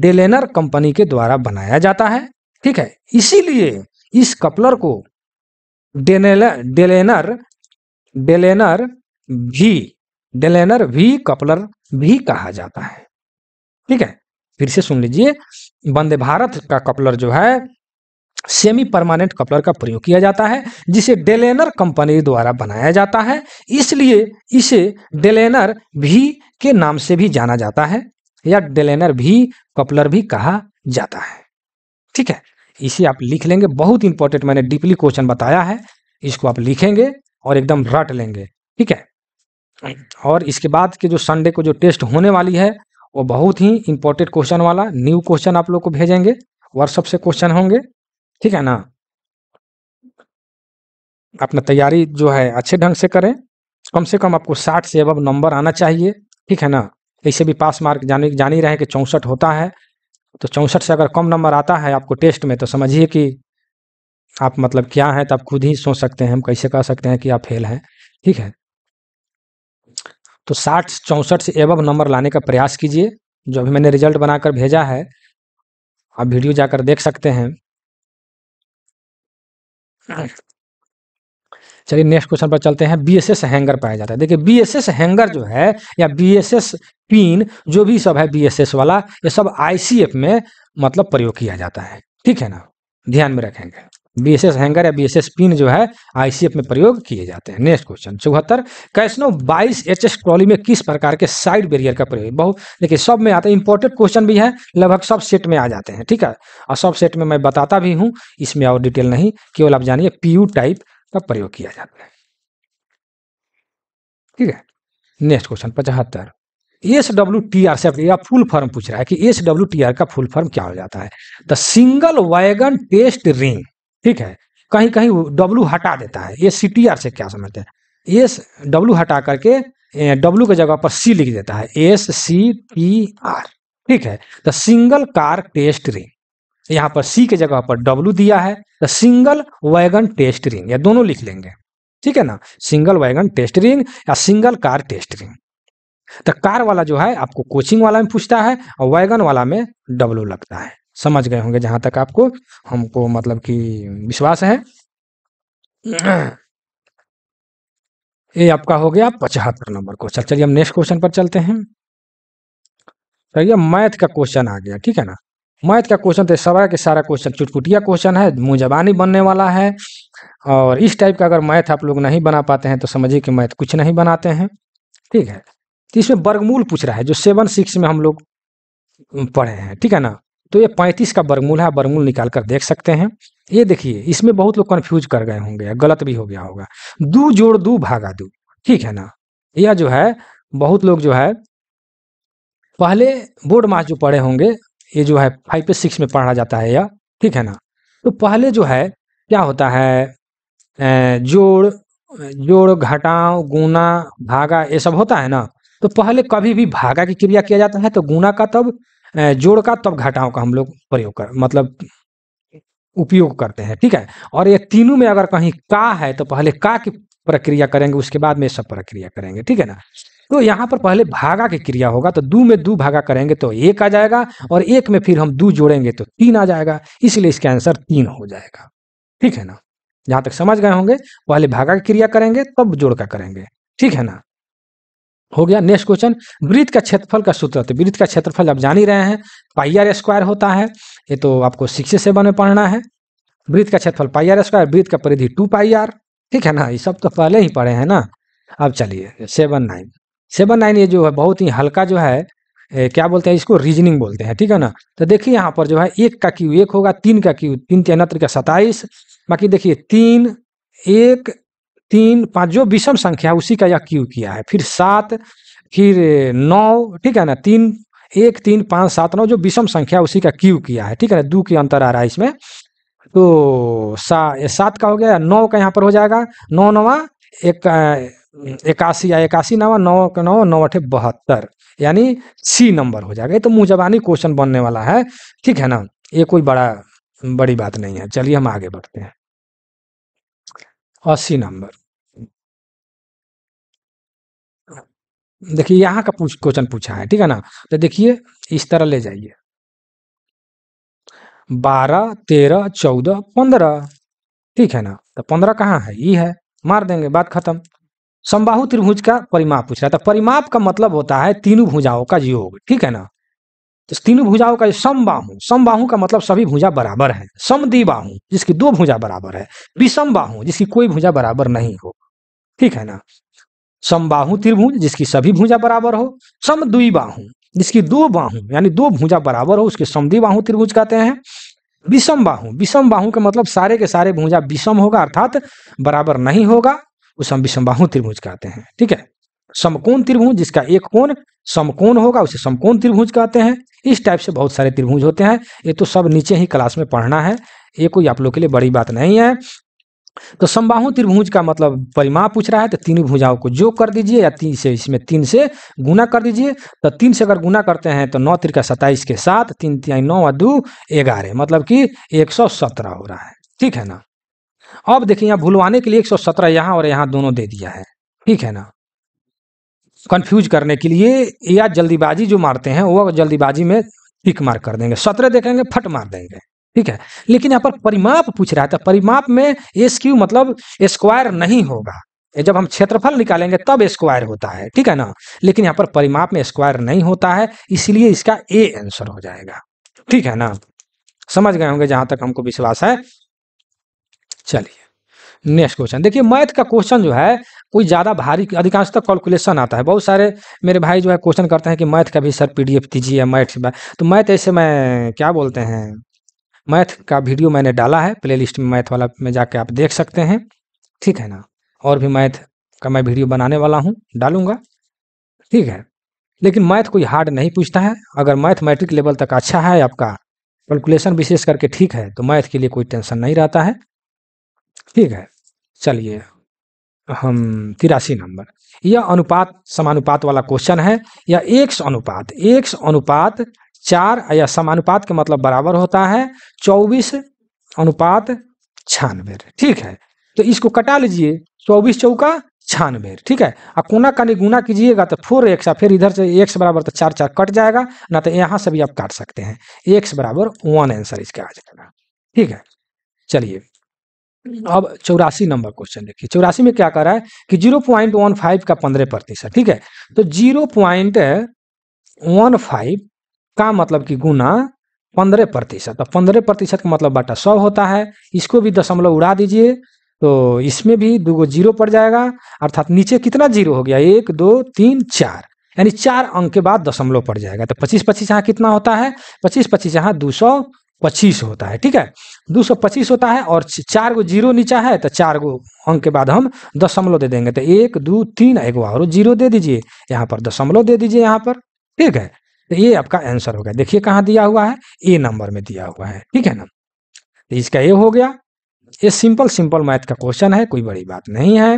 डेलेनर कंपनी के द्वारा बनाया जाता है ठीक है इसीलिए इस कपलर को डेलेनर डेलेनर भी डेलेनर भी कपलर भी कहा जाता है ठीक है फिर से सुन लीजिए वंदे भारत का कपलर जो है सेमी परमानेंट कपलर का प्रयोग किया जाता है जिसे डेलेनर कंपनी द्वारा बनाया जाता है इसलिए इसे डेलेनर भी के नाम से भी जाना जाता है या डेलेनर भी कपलर भी कहा जाता है ठीक है इसे आप लिख लेंगे बहुत इंपॉर्टेंट मैंने डीपली क्वेश्चन बताया है इसको आप लिखेंगे और एकदम रट लेंगे ठीक है और इसके बाद के जो संडे को जो टेस्ट होने वाली है वो बहुत ही इंपॉर्टेंट क्वेश्चन वाला न्यू क्वेश्चन आप लोग को भेजेंगे व्हाट्सअप से क्वेश्चन होंगे ठीक है ना अपना तैयारी जो है अच्छे ढंग से करें कम से कम आपको साठ से अब नंबर आना चाहिए ठीक है ना ऐसे भी पास मार्क जान जान ही रहे कि चौंसठ होता है तो चौंसठ से अगर कम नंबर आता है आपको टेस्ट में तो समझिए कि आप मतलब क्या हैं तो आप खुद ही सोच सकते हैं हम कैसे कह सकते हैं कि आप फेल हैं ठीक है तो साठ चौंसठ से एवं नंबर लाने का प्रयास कीजिए जो अभी मैंने रिजल्ट बनाकर भेजा है आप वीडियो जाकर देख सकते हैं हाँ। चलिए नेक्स्ट क्वेश्चन पर चलते हैं बीएसएस हैंगर पाया जाता है देखिए बीएसएस हैंगर जो है या बीएसएस पिन जो भी सब है बीएसएस वाला ये सब आईसीएफ में मतलब प्रयोग किया जाता है ठीक है ना ध्यान में रखेंगे बी एस हैंगर या बी एस एस पिन जो है आईसीएफ में प्रयोग किए जाते हैं नेक्स्ट क्वेश्चन चौहत्तर कैसनो 22 एच एस ट्रॉली में किस प्रकार के साइड बैरियर का प्रयोग बहुत देखिए सब में आता हैं इंपॉर्टेंट क्वेश्चन भी है लगभग सब सेट में आ जाते हैं ठीक है और सब सेट में मैं बताता भी हूँ इसमें और डिटेल नहीं केवल आप जानिए पीयू टाइप का प्रयोग किया जाता है ठीक है नेक्स्ट क्वेश्चन पचहत्तर एस डब्ल्यू टी आर से फुल फॉर्म पूछ रहा है कि एस डब्ल्यू टी आर का फुल फॉर्म क्या हो जाता है the single wagon test ring ठीक है कहीं कहीं डब्लू हटा देता है ये सी टी आर से क्या समझते हैं एस डब्लू हटा करके डब्लू के जगह पर सी लिख देता है एस सी टी आर ठीक है the single car test ring यहाँ पर सी के जगह पर डब्लू दिया है the single wagon test ring या दोनों लिख लेंगे ठीक है ना सिंगल वैगन टेस्ट रिंग या सिंगल कार टेस्ट रिंग तो कार वाला जो है आपको कोचिंग वाला में पूछता है और वैगन वाला में डब्लू लगता है समझ गए होंगे जहां तक आपको हमको मतलब कि विश्वास है ये आपका हो गया पचहत्तर नंबर क्वेश्चन चलिए हम नेक्स्ट क्वेश्चन पर चलते हैं चलिए मैथ का क्वेश्चन आ गया ठीक है ना मैथ का क्वेश्चन तो सारा के सारा क्वेश्चन चुटपुटिया क्वेश्चन है मुंजबानी बनने वाला है और इस टाइप का अगर मैथ आप लोग नहीं बना पाते हैं तो समझिए कि मैथ कुछ नहीं बनाते हैं ठीक है तो इसमें वर्गमूल पूछ रहा है जो सेवन सिक्स में हम लोग पढ़े हैं ठीक है ना तो ये 35 का बरमूल है बरमूल निकाल कर देख सकते हैं ये देखिए इसमें बहुत लोग कन्फ्यूज कर गए होंगे गलत भी हो गया होगा दू जोड़ दू भागा दू ठीक है ना यह जो है बहुत लोग जो है पहले बोर्ड मास जो पढ़े होंगे ये जो है फाइव पे सिक्स में पढ़ा जाता है यह ठीक है ना तो पहले जो है क्या होता है जोड़ जोड़ घटाव गुना भागा ये सब होता है ना तो पहले कभी भी भागा की क्रिया किया जाता है तो गुना का तब जोड़ का तब घटाओं का हम लोग प्रयोग कर मतलब उपयोग करते हैं ठीक है और ये तीनों में अगर कहीं का है तो पहले का की प्रक्रिया करेंगे उसके बाद में सब प्रक्रिया करेंगे ठीक है ना तो यहाँ पर पहले भागा की क्रिया होगा तो दो में दो भागा करेंगे तो एक आ जाएगा और एक में फिर हम दो जोड़ेंगे तो तीन आ जाएगा इसलिए इसका आंसर तीन हो जाएगा ठीक है ना जहां तक समझ गए होंगे पहले भागा की क्रिया करेंगे तब जोड़ का करेंगे ठीक है ना हो गया नेक्स्ट क्वेश्चन वृत्त का क्षेत्रफल का सूत्र तो वृत्त का क्षेत्रफल आप जान ही रहे हैं पाई आर स्क्वायर होता है ये तो आपको सिक्स सेवन में पढ़ना है वृत्त का क्षेत्रफल पाई आर स्क्वायर वृत्त का परिधि टू पाई आर ठीक है ना ये सब तो पहले ही पढ़े हैं ना अब चलिए सेवन नाइन सेवन नाइन ये जो है बहुत ही हल्का जो है ए, क्या बोलते हैं इसको रीजनिंग बोलते हैं ठीक है ना तो देखिए यहाँ पर जो है एक का क्यू एक होगा तीन का क्यू तीन तेनात्र का सताइस बाकी देखिए तीन एक तीन पाँच जो विषम संख्या उसी का यह क्यू किया है फिर सात फिर नौ ठीक है ना तीन एक तीन पाँच सात नौ जो विषम संख्या उसी का क्यू किया है ठीक है ना दो के अंतर आ रहा है इसमें तो सा सात का हो गया नौ का यहाँ पर हो जाएगा नौ नवा एक इक्यासी या इक्यासी नवा नौ का नौ नौ अठे बहत्तर यानी सी नंबर हो जाएगा ये तो मुँह जबानी क्वेश्चन बनने वाला है ठीक है ना ये कोई बड़ा बड़ी बात नहीं है चलिए हम आगे बढ़ते हैं अस्सी नंबर देखिए यहाँ का क्वेश्चन पूछा है ठीक है ना तो देखिए इस तरह ले जाइए बारह तेरह चौदह पंद्रह ठीक है ना तो पंद्रह कहाँ है ये है मार देंगे बात खत्म संबाहु त्रिभुज का परिमाप पूछ रहा है तो परिमाप का मतलब होता है तीनों भुजाओं का योग ठीक है ना तो तीनों भुजाओं का समबाहु समबाहु का मतलब सभी भुजा बराबर है समद्विबाहु जिसकी दो भुजा बराबर है विषम जिसकी कोई भुजा बराबर नहीं हो ठीक है ना समबाहु त्रिभुज जिसकी सभी भुजा बराबर हो सम दुई बाहु जिसकी दो बाहु यानी दो भुजा बराबर हो उसके बाहु त्रिभुज कहते हैं विषम बाहु विषम बाहु का मतलब सारे के सारे भुजा विषम होगा अर्थात बराबर नहीं होगा उस हम विषम बाहु त्रिभुज कहते हैं ठीक है समकोण त्रिभुज जिसका एक कोण समकोण होगा उसे समकोण त्रिभुज कहते हैं इस टाइप से बहुत सारे त्रिभुज होते हैं ये तो सब नीचे ही क्लास में पढ़ना है ये कोई आप लोग के लिए बड़ी बात नहीं है तो समबाहु त्रिभुज का मतलब परिमाप पूछ रहा है तो तीन भुजाओं को जो कर दीजिए या तीन से इसमें तीन से गुना कर दीजिए तो तीन से अगर गुना करते हैं तो नौ त्रिका सताइस के साथ तीन तिहाई नौ और दो ग्यारह मतलब कि एक सौ सत्रह हो रहा है ठीक है ना अब देखिए यहाँ भुलवाने के लिए एक सौ सत्रह यहाँ और यहाँ दोनों दे दिया है ठीक है ना कंफ्यूज करने के लिए या जल्दीबाजी जो मारते हैं वो जल्दीबाजी में टिक मार कर देंगे सत्रह देखेंगे फट मार देंगे ठीक है लेकिन यहाँ पर परिमाप पूछ रहा तो परिमाप में एस क्यू मतलब स्क्वायर नहीं होगा जब हम क्षेत्रफल निकालेंगे तब स्क्वायर होता है ठीक है ना लेकिन यहाँ पर परिमाप में स्क्वायर नहीं होता है इसलिए इसका ए आंसर हो जाएगा ठीक है ना समझ गए होंगे जहां तक हमको विश्वास है चलिए नेक्स्ट क्वेश्चन देखिए मैथ का क्वेश्चन जो है कोई ज़्यादा भारी अधिकांशतः कैलकुलेशन आता है बहुत सारे मेरे भाई जो है क्वेश्चन करते हैं कि मैथ का भी सर पीडीएफ दीजिए मैथ तो मैथ ऐसे मैं क्या बोलते हैं मैथ का वीडियो मैंने डाला है प्लेलिस्ट में मैथ वाला में जाके आप देख सकते हैं ठीक है ना और भी मैथ का मैं वीडियो बनाने वाला हूँ डालूंगा ठीक है लेकिन मैथ कोई हार्ड नहीं पूछता है अगर मैथ मैट्रिक लेवल तक अच्छा है आपका कैलकुलेशन विशेष करके ठीक है तो मैथ के लिए कोई टेंशन नहीं रहता है ठीक है चलिए हम तिरासी नंबर यह अनुपात समानुपात वाला क्वेश्चन है या एक अनुपात एक अनुपात चार या समानुपात के मतलब बराबर होता है चौबीस अनुपात छानबे ठीक है तो इसको कटा लीजिए चौबीस चौका छानबे ठीक है अब कोना का निगुना कीजिएगा तो फोर एक्स फिर इधर से एक्स बराबर तो चार चार कट जाएगा ना तो यहाँ से भी आप काट सकते हैं एक्स बराबर वन आंसर इसका आ जाएगा ठीक है चलिए अब चौरासी नंबर क्वेश्चन देखिए चौरासी में क्या कर रहा है कि जीरो पॉइंट वन फाइव का पंद्रह प्रतिशत ठीक है तो जीरो पॉइंट वन फाइव का मतलब कि गुना पंद्रह प्रतिशत पंद्रह प्रतिशत का मतलब बाटा सौ होता है इसको भी दशमलव उड़ा दीजिए तो इसमें भी दो गो जीरो पड़ जाएगा अर्थात नीचे कितना जीरो हो गया एक दो तीन चार यानी चार अंक के बाद दशमलव पड़ जाएगा तो पच्चीस पच्चीस यहाँ कितना होता है पच्चीस पच्चीस यहाँ दो सौ पच्चीस होता है ठीक है दो सौ पच्चीस होता है और चार गो जीरो नीचा है तो चार गो अंक के बाद हम दशमलव दे देंगे तो एक दो तीन एक और जीरो दे दीजिए यहाँ पर दशमलव दे दीजिए यहाँ पर ठीक है तो ये आपका आंसर हो गया देखिए कहाँ दिया हुआ है ए नंबर में दिया हुआ है ठीक है ना तो इसका ए हो गया ये सिंपल सिंपल मैथ का क्वेश्चन है कोई बड़ी बात नहीं है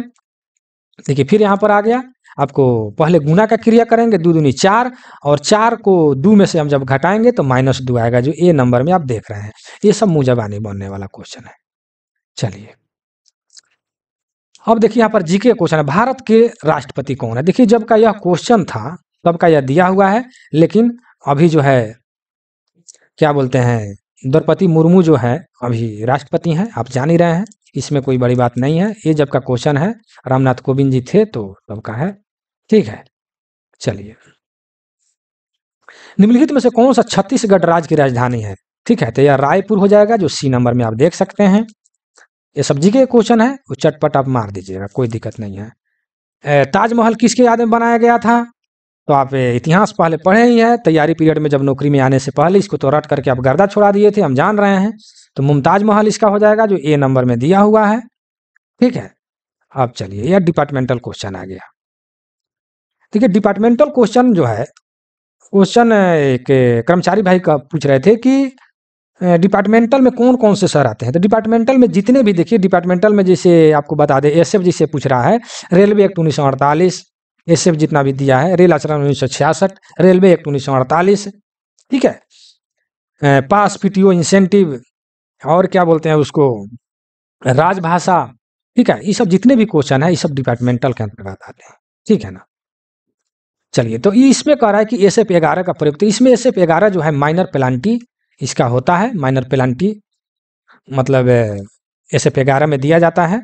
देखिए फिर यहाँ पर आ गया आपको पहले गुना का क्रिया करेंगे दो दूनी चार और चार को दो में से हम जब घटाएंगे तो माइनस दो आएगा जो ए नंबर में आप देख रहे हैं ये सब मुजबानी बनने वाला क्वेश्चन है चलिए अब देखिए यहाँ पर जीके क्वेश्चन है भारत के राष्ट्रपति कौन है देखिए जब का यह क्वेश्चन था सबका तो का यह दिया हुआ है लेकिन अभी जो है क्या बोलते हैं द्रौपदी मुर्मू जो है अभी राष्ट्रपति हैं आप जान ही रहे हैं इसमें कोई बड़ी बात नहीं है ये जब का क्वेश्चन है रामनाथ कोविंद जी थे तो तब का है ठीक है चलिए निम्नलिखित में से कौन सा छत्तीसगढ़ राज्य की राजधानी है ठीक है तो यह रायपुर हो जाएगा जो सी नंबर में आप देख सकते हैं ये सब्जी के क्वेश्चन है वो चटपट आप मार दीजिएगा कोई दिक्कत नहीं है ताजमहल किसके याद में बनाया गया था तो आप इतिहास पहले पढ़े ही है तैयारी पीरियड में जब नौकरी में आने से पहले इसको तो रट करके आप गर्दा छोड़ा दिए थे हम जान रहे हैं तो मुमताज महल इसका हो जाएगा जो ए नंबर में दिया हुआ है ठीक है अब चलिए यह डिपार्टमेंटल क्वेश्चन आ गया देखिए डिपार्टमेंटल क्वेश्चन जो है क्वेश्चन एक कर्मचारी भाई का पूछ रहे थे कि डिपार्टमेंटल में कौन कौन से सर आते हैं तो डिपार्टमेंटल में जितने भी देखिए डिपार्टमेंटल में जैसे आपको बता दें एस जिसे पूछ रहा है रेलवे एक्ट उन्नीस एस एफ जितना भी दिया है रेल आचरण उन्नीस सौ छियासठ रेलवे एक्ट उन्नीस सौ अड़तालीस ठीक है पास पीटीओ इंसेंटिव और क्या बोलते हैं उसको राजभाषा ठीक है ये सब जितने भी क्वेश्चन है ये सब डिपार्टमेंटल के अंतर्गत आते हैं ठीक है ना चलिए तो इसमें कह रहा है कि एस एफ ग्यारह का प्रयोग तो इसमें एस एफ ग्यारह जो है माइनर पेनाल्टी इसका होता है माइनर पेनाल्टी मतलब एस एफ ग्यारह में दिया जाता है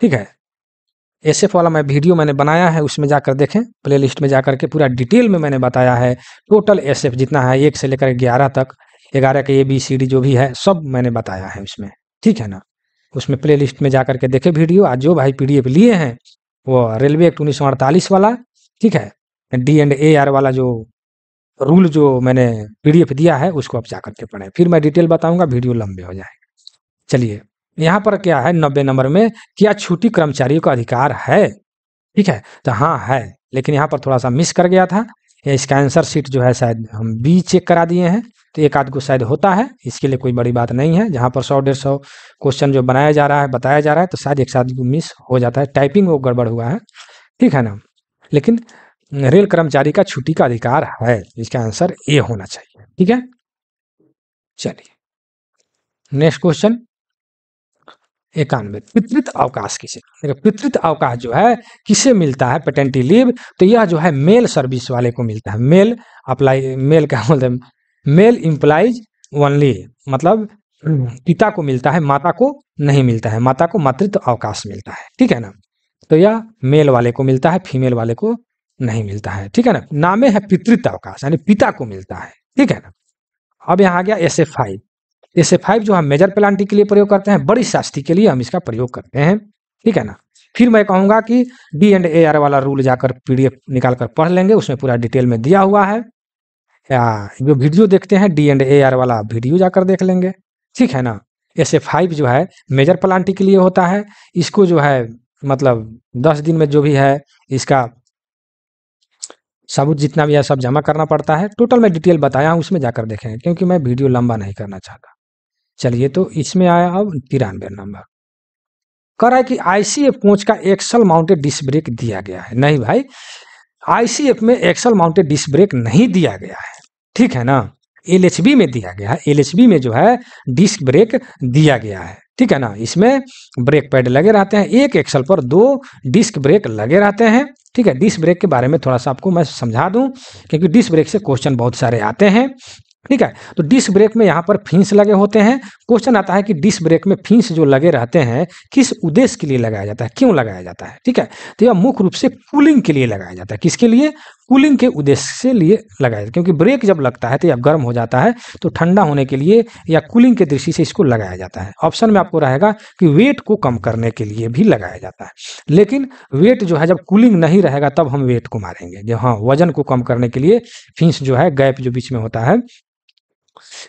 ठीक है एस वाला मैं वीडियो मैंने बनाया है उसमें जाकर देखें प्लेलिस्ट में जाकर के पूरा डिटेल में मैंने बताया है टोटल एस जितना है एक से लेकर ग्यारह तक ग्यारह के ए बी सी डी जो भी है सब मैंने बताया है उसमें ठीक है ना उसमें प्लेलिस्ट में जाकर के देखे वीडियो आज जो भाई एफ लिए हैं वो रेलवे एक्ट उन्नीस वाला ठीक है डी एंड ए आर वाला जो रूल जो मैंने एफ दिया है उसको आप जा करके पढ़ें फिर मैं डिटेल बताऊँगा वीडियो लंबे हो जाएंगे चलिए यहाँ पर क्या है नब्बे नंबर में क्या छुट्टी कर्मचारियों का अधिकार है ठीक है तो हाँ है लेकिन यहाँ पर थोड़ा सा मिस कर गया था इसका आंसर सीट जो है शायद हम बी चेक करा दिए हैं तो एक आध को शायद होता है इसके लिए कोई बड़ी बात नहीं है जहाँ पर सौ डेढ़ सौ क्वेश्चन जो बनाया जा रहा है बताया जा रहा है तो शायद एक साथ मिस हो जाता है टाइपिंग वो गड़बड़ हुआ है ठीक है ना लेकिन रेल कर्मचारी का छुट्टी का अधिकार है इसका आंसर ए होना चाहिए ठीक है चलिए नेक्स्ट क्वेश्चन इक्यानवे पितृत अवकाश किसे देखो पितृत अवकाश जो है किसे मिलता है पेटेंटी लीव तो यह जो है मेल सर्विस वाले को मिलता है मेल अप्लाई मेल क्या बोलते हैं मेल इम्प्लाइज ओनली मतलब पिता को मिलता है माता को नहीं मिलता है माता को मातृत्व अवकाश मिलता है ठीक है ना तो यह मेल वाले को मिलता है फीमेल वाले को नहीं मिलता है ठीक है ना नामे है पितृत्व अवकाश यानी पिता को मिलता है ठीक है ना अब यहाँ आ गया S F five S A five जो हम मेजर प्लांटी के लिए प्रयोग करते हैं बड़ी शास्त्री के लिए हम इसका प्रयोग करते हैं ठीक है ना फिर मैं कहूंगा कि डी एंड ए आर वाला रूल जाकर पीडीएफ निकाल कर पढ़ लेंगे उसमें पूरा डिटेल में दिया हुआ है या जो वीडियो देखते हैं डी एंड ए आर वाला वीडियो जाकर देख लेंगे ठीक है ना एस ए फाइव जो है मेजर प्लांटी के लिए होता है इसको जो है मतलब दस दिन में जो भी है इसका सबूत जितना भी है सब जमा करना पड़ता है टोटल मैं डिटेल बताया हूँ उसमें जाकर देखेंगे क्योंकि मैं वीडियो लंबा नहीं करना चाहता चलिए तो इसमें आया अब तिरानवे नंबर कह रहा है कि आईसीएफ कोच का एक्सल माउंटेड डिस्क ब्रेक दिया गया है नहीं भाई आईसीएफ में एक्सल माउंटेड डिस्क ब्रेक नहीं दिया गया है ठीक है ना एल में दिया गया है एल में जो है डिस्क ब्रेक दिया गया है ठीक है ना इसमें ब्रेक पैड लगे रहते हैं एक एक्सल पर दो डिस्क ब्रेक लगे रहते हैं ठीक है डिस्क ब्रेक के बारे में थोड़ा सा आपको मैं समझा दूं क्योंकि डिस्क ब्रेक से क्वेश्चन बहुत सारे आते हैं ठीक है तो डिस्क ब्रेक में यहाँ पर फिंस लगे होते हैं क्वेश्चन आता है कि डिस्क ब्रेक में फिंस जो लगे रहते हैं किस उद्देश्य के लिए लगाया जाता है क्यों लगाया जाता है ठीक है तो यह मुख्य रूप से कूलिंग के लिए लगाया जाता है किसके लिए कूलिंग के उद्देश्य से लिए लगाया जाता है क्योंकि ब्रेक जब लगता है तो यह गर्म हो जाता है तो ठंडा होने के लिए या कूलिंग के दृष्टि से इसको लगाया जाता है ऑप्शन में आपको रहेगा कि वेट को कम करने के लिए भी लगाया जाता है लेकिन वेट जो है जब कूलिंग नहीं रहेगा तब हम वेट को मारेंगे जो हाँ वजन को कम करने के लिए फिंस जो है गैप जो बीच में होता है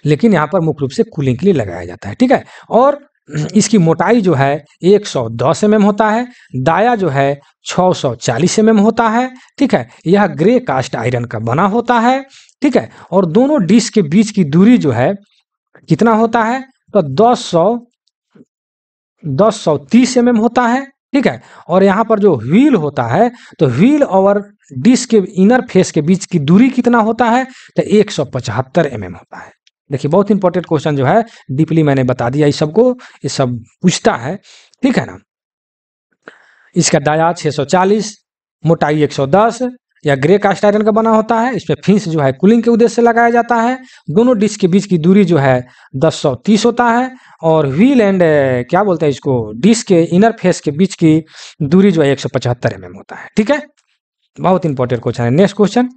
लेकिन यहाँ पर मुख्य रूप से कूलिंग के लिए लगाया जाता है ठीक है और [clears throat] इसकी मोटाई जो है 110 सौ mm होता है दाया जो है 640 सौ mm होता है ठीक है यह ग्रे कास्ट आयरन का बना होता है ठीक है और दोनों डिश के बीच की दूरी जो है कितना होता है तो दस सौ दस सौ तीस एम mm एम होता है ठीक है और यहाँ पर जो व्हील होता है तो व्हील और डिस्क के इनर फेस के बीच की दूरी कितना होता है तो एक सौ पचहत्तर एम mm एम होता है देखिए बहुत इंपॉर्टेंट क्वेश्चन जो है डीपली मैंने बता दिया इस सबको ये सब पूछता है ठीक है ना इसका सौ 640 मोटाई 110 या ग्रे कास्ट आयरन का बना होता है इसमें फिंस जो है कूलिंग के उद्देश्य से लगाया जाता है दोनों डिस्क के बीच की दूरी जो है दस सौ तीस होता है और व्हील एंड क्या बोलते हैं इसको डिस्क के इनर फेस के बीच की दूरी जो है एक सौ पचहत्तर एम एम होता है ठीक है बहुत इंपॉर्टेंट क्वेश्चन है नेक्स्ट क्वेश्चन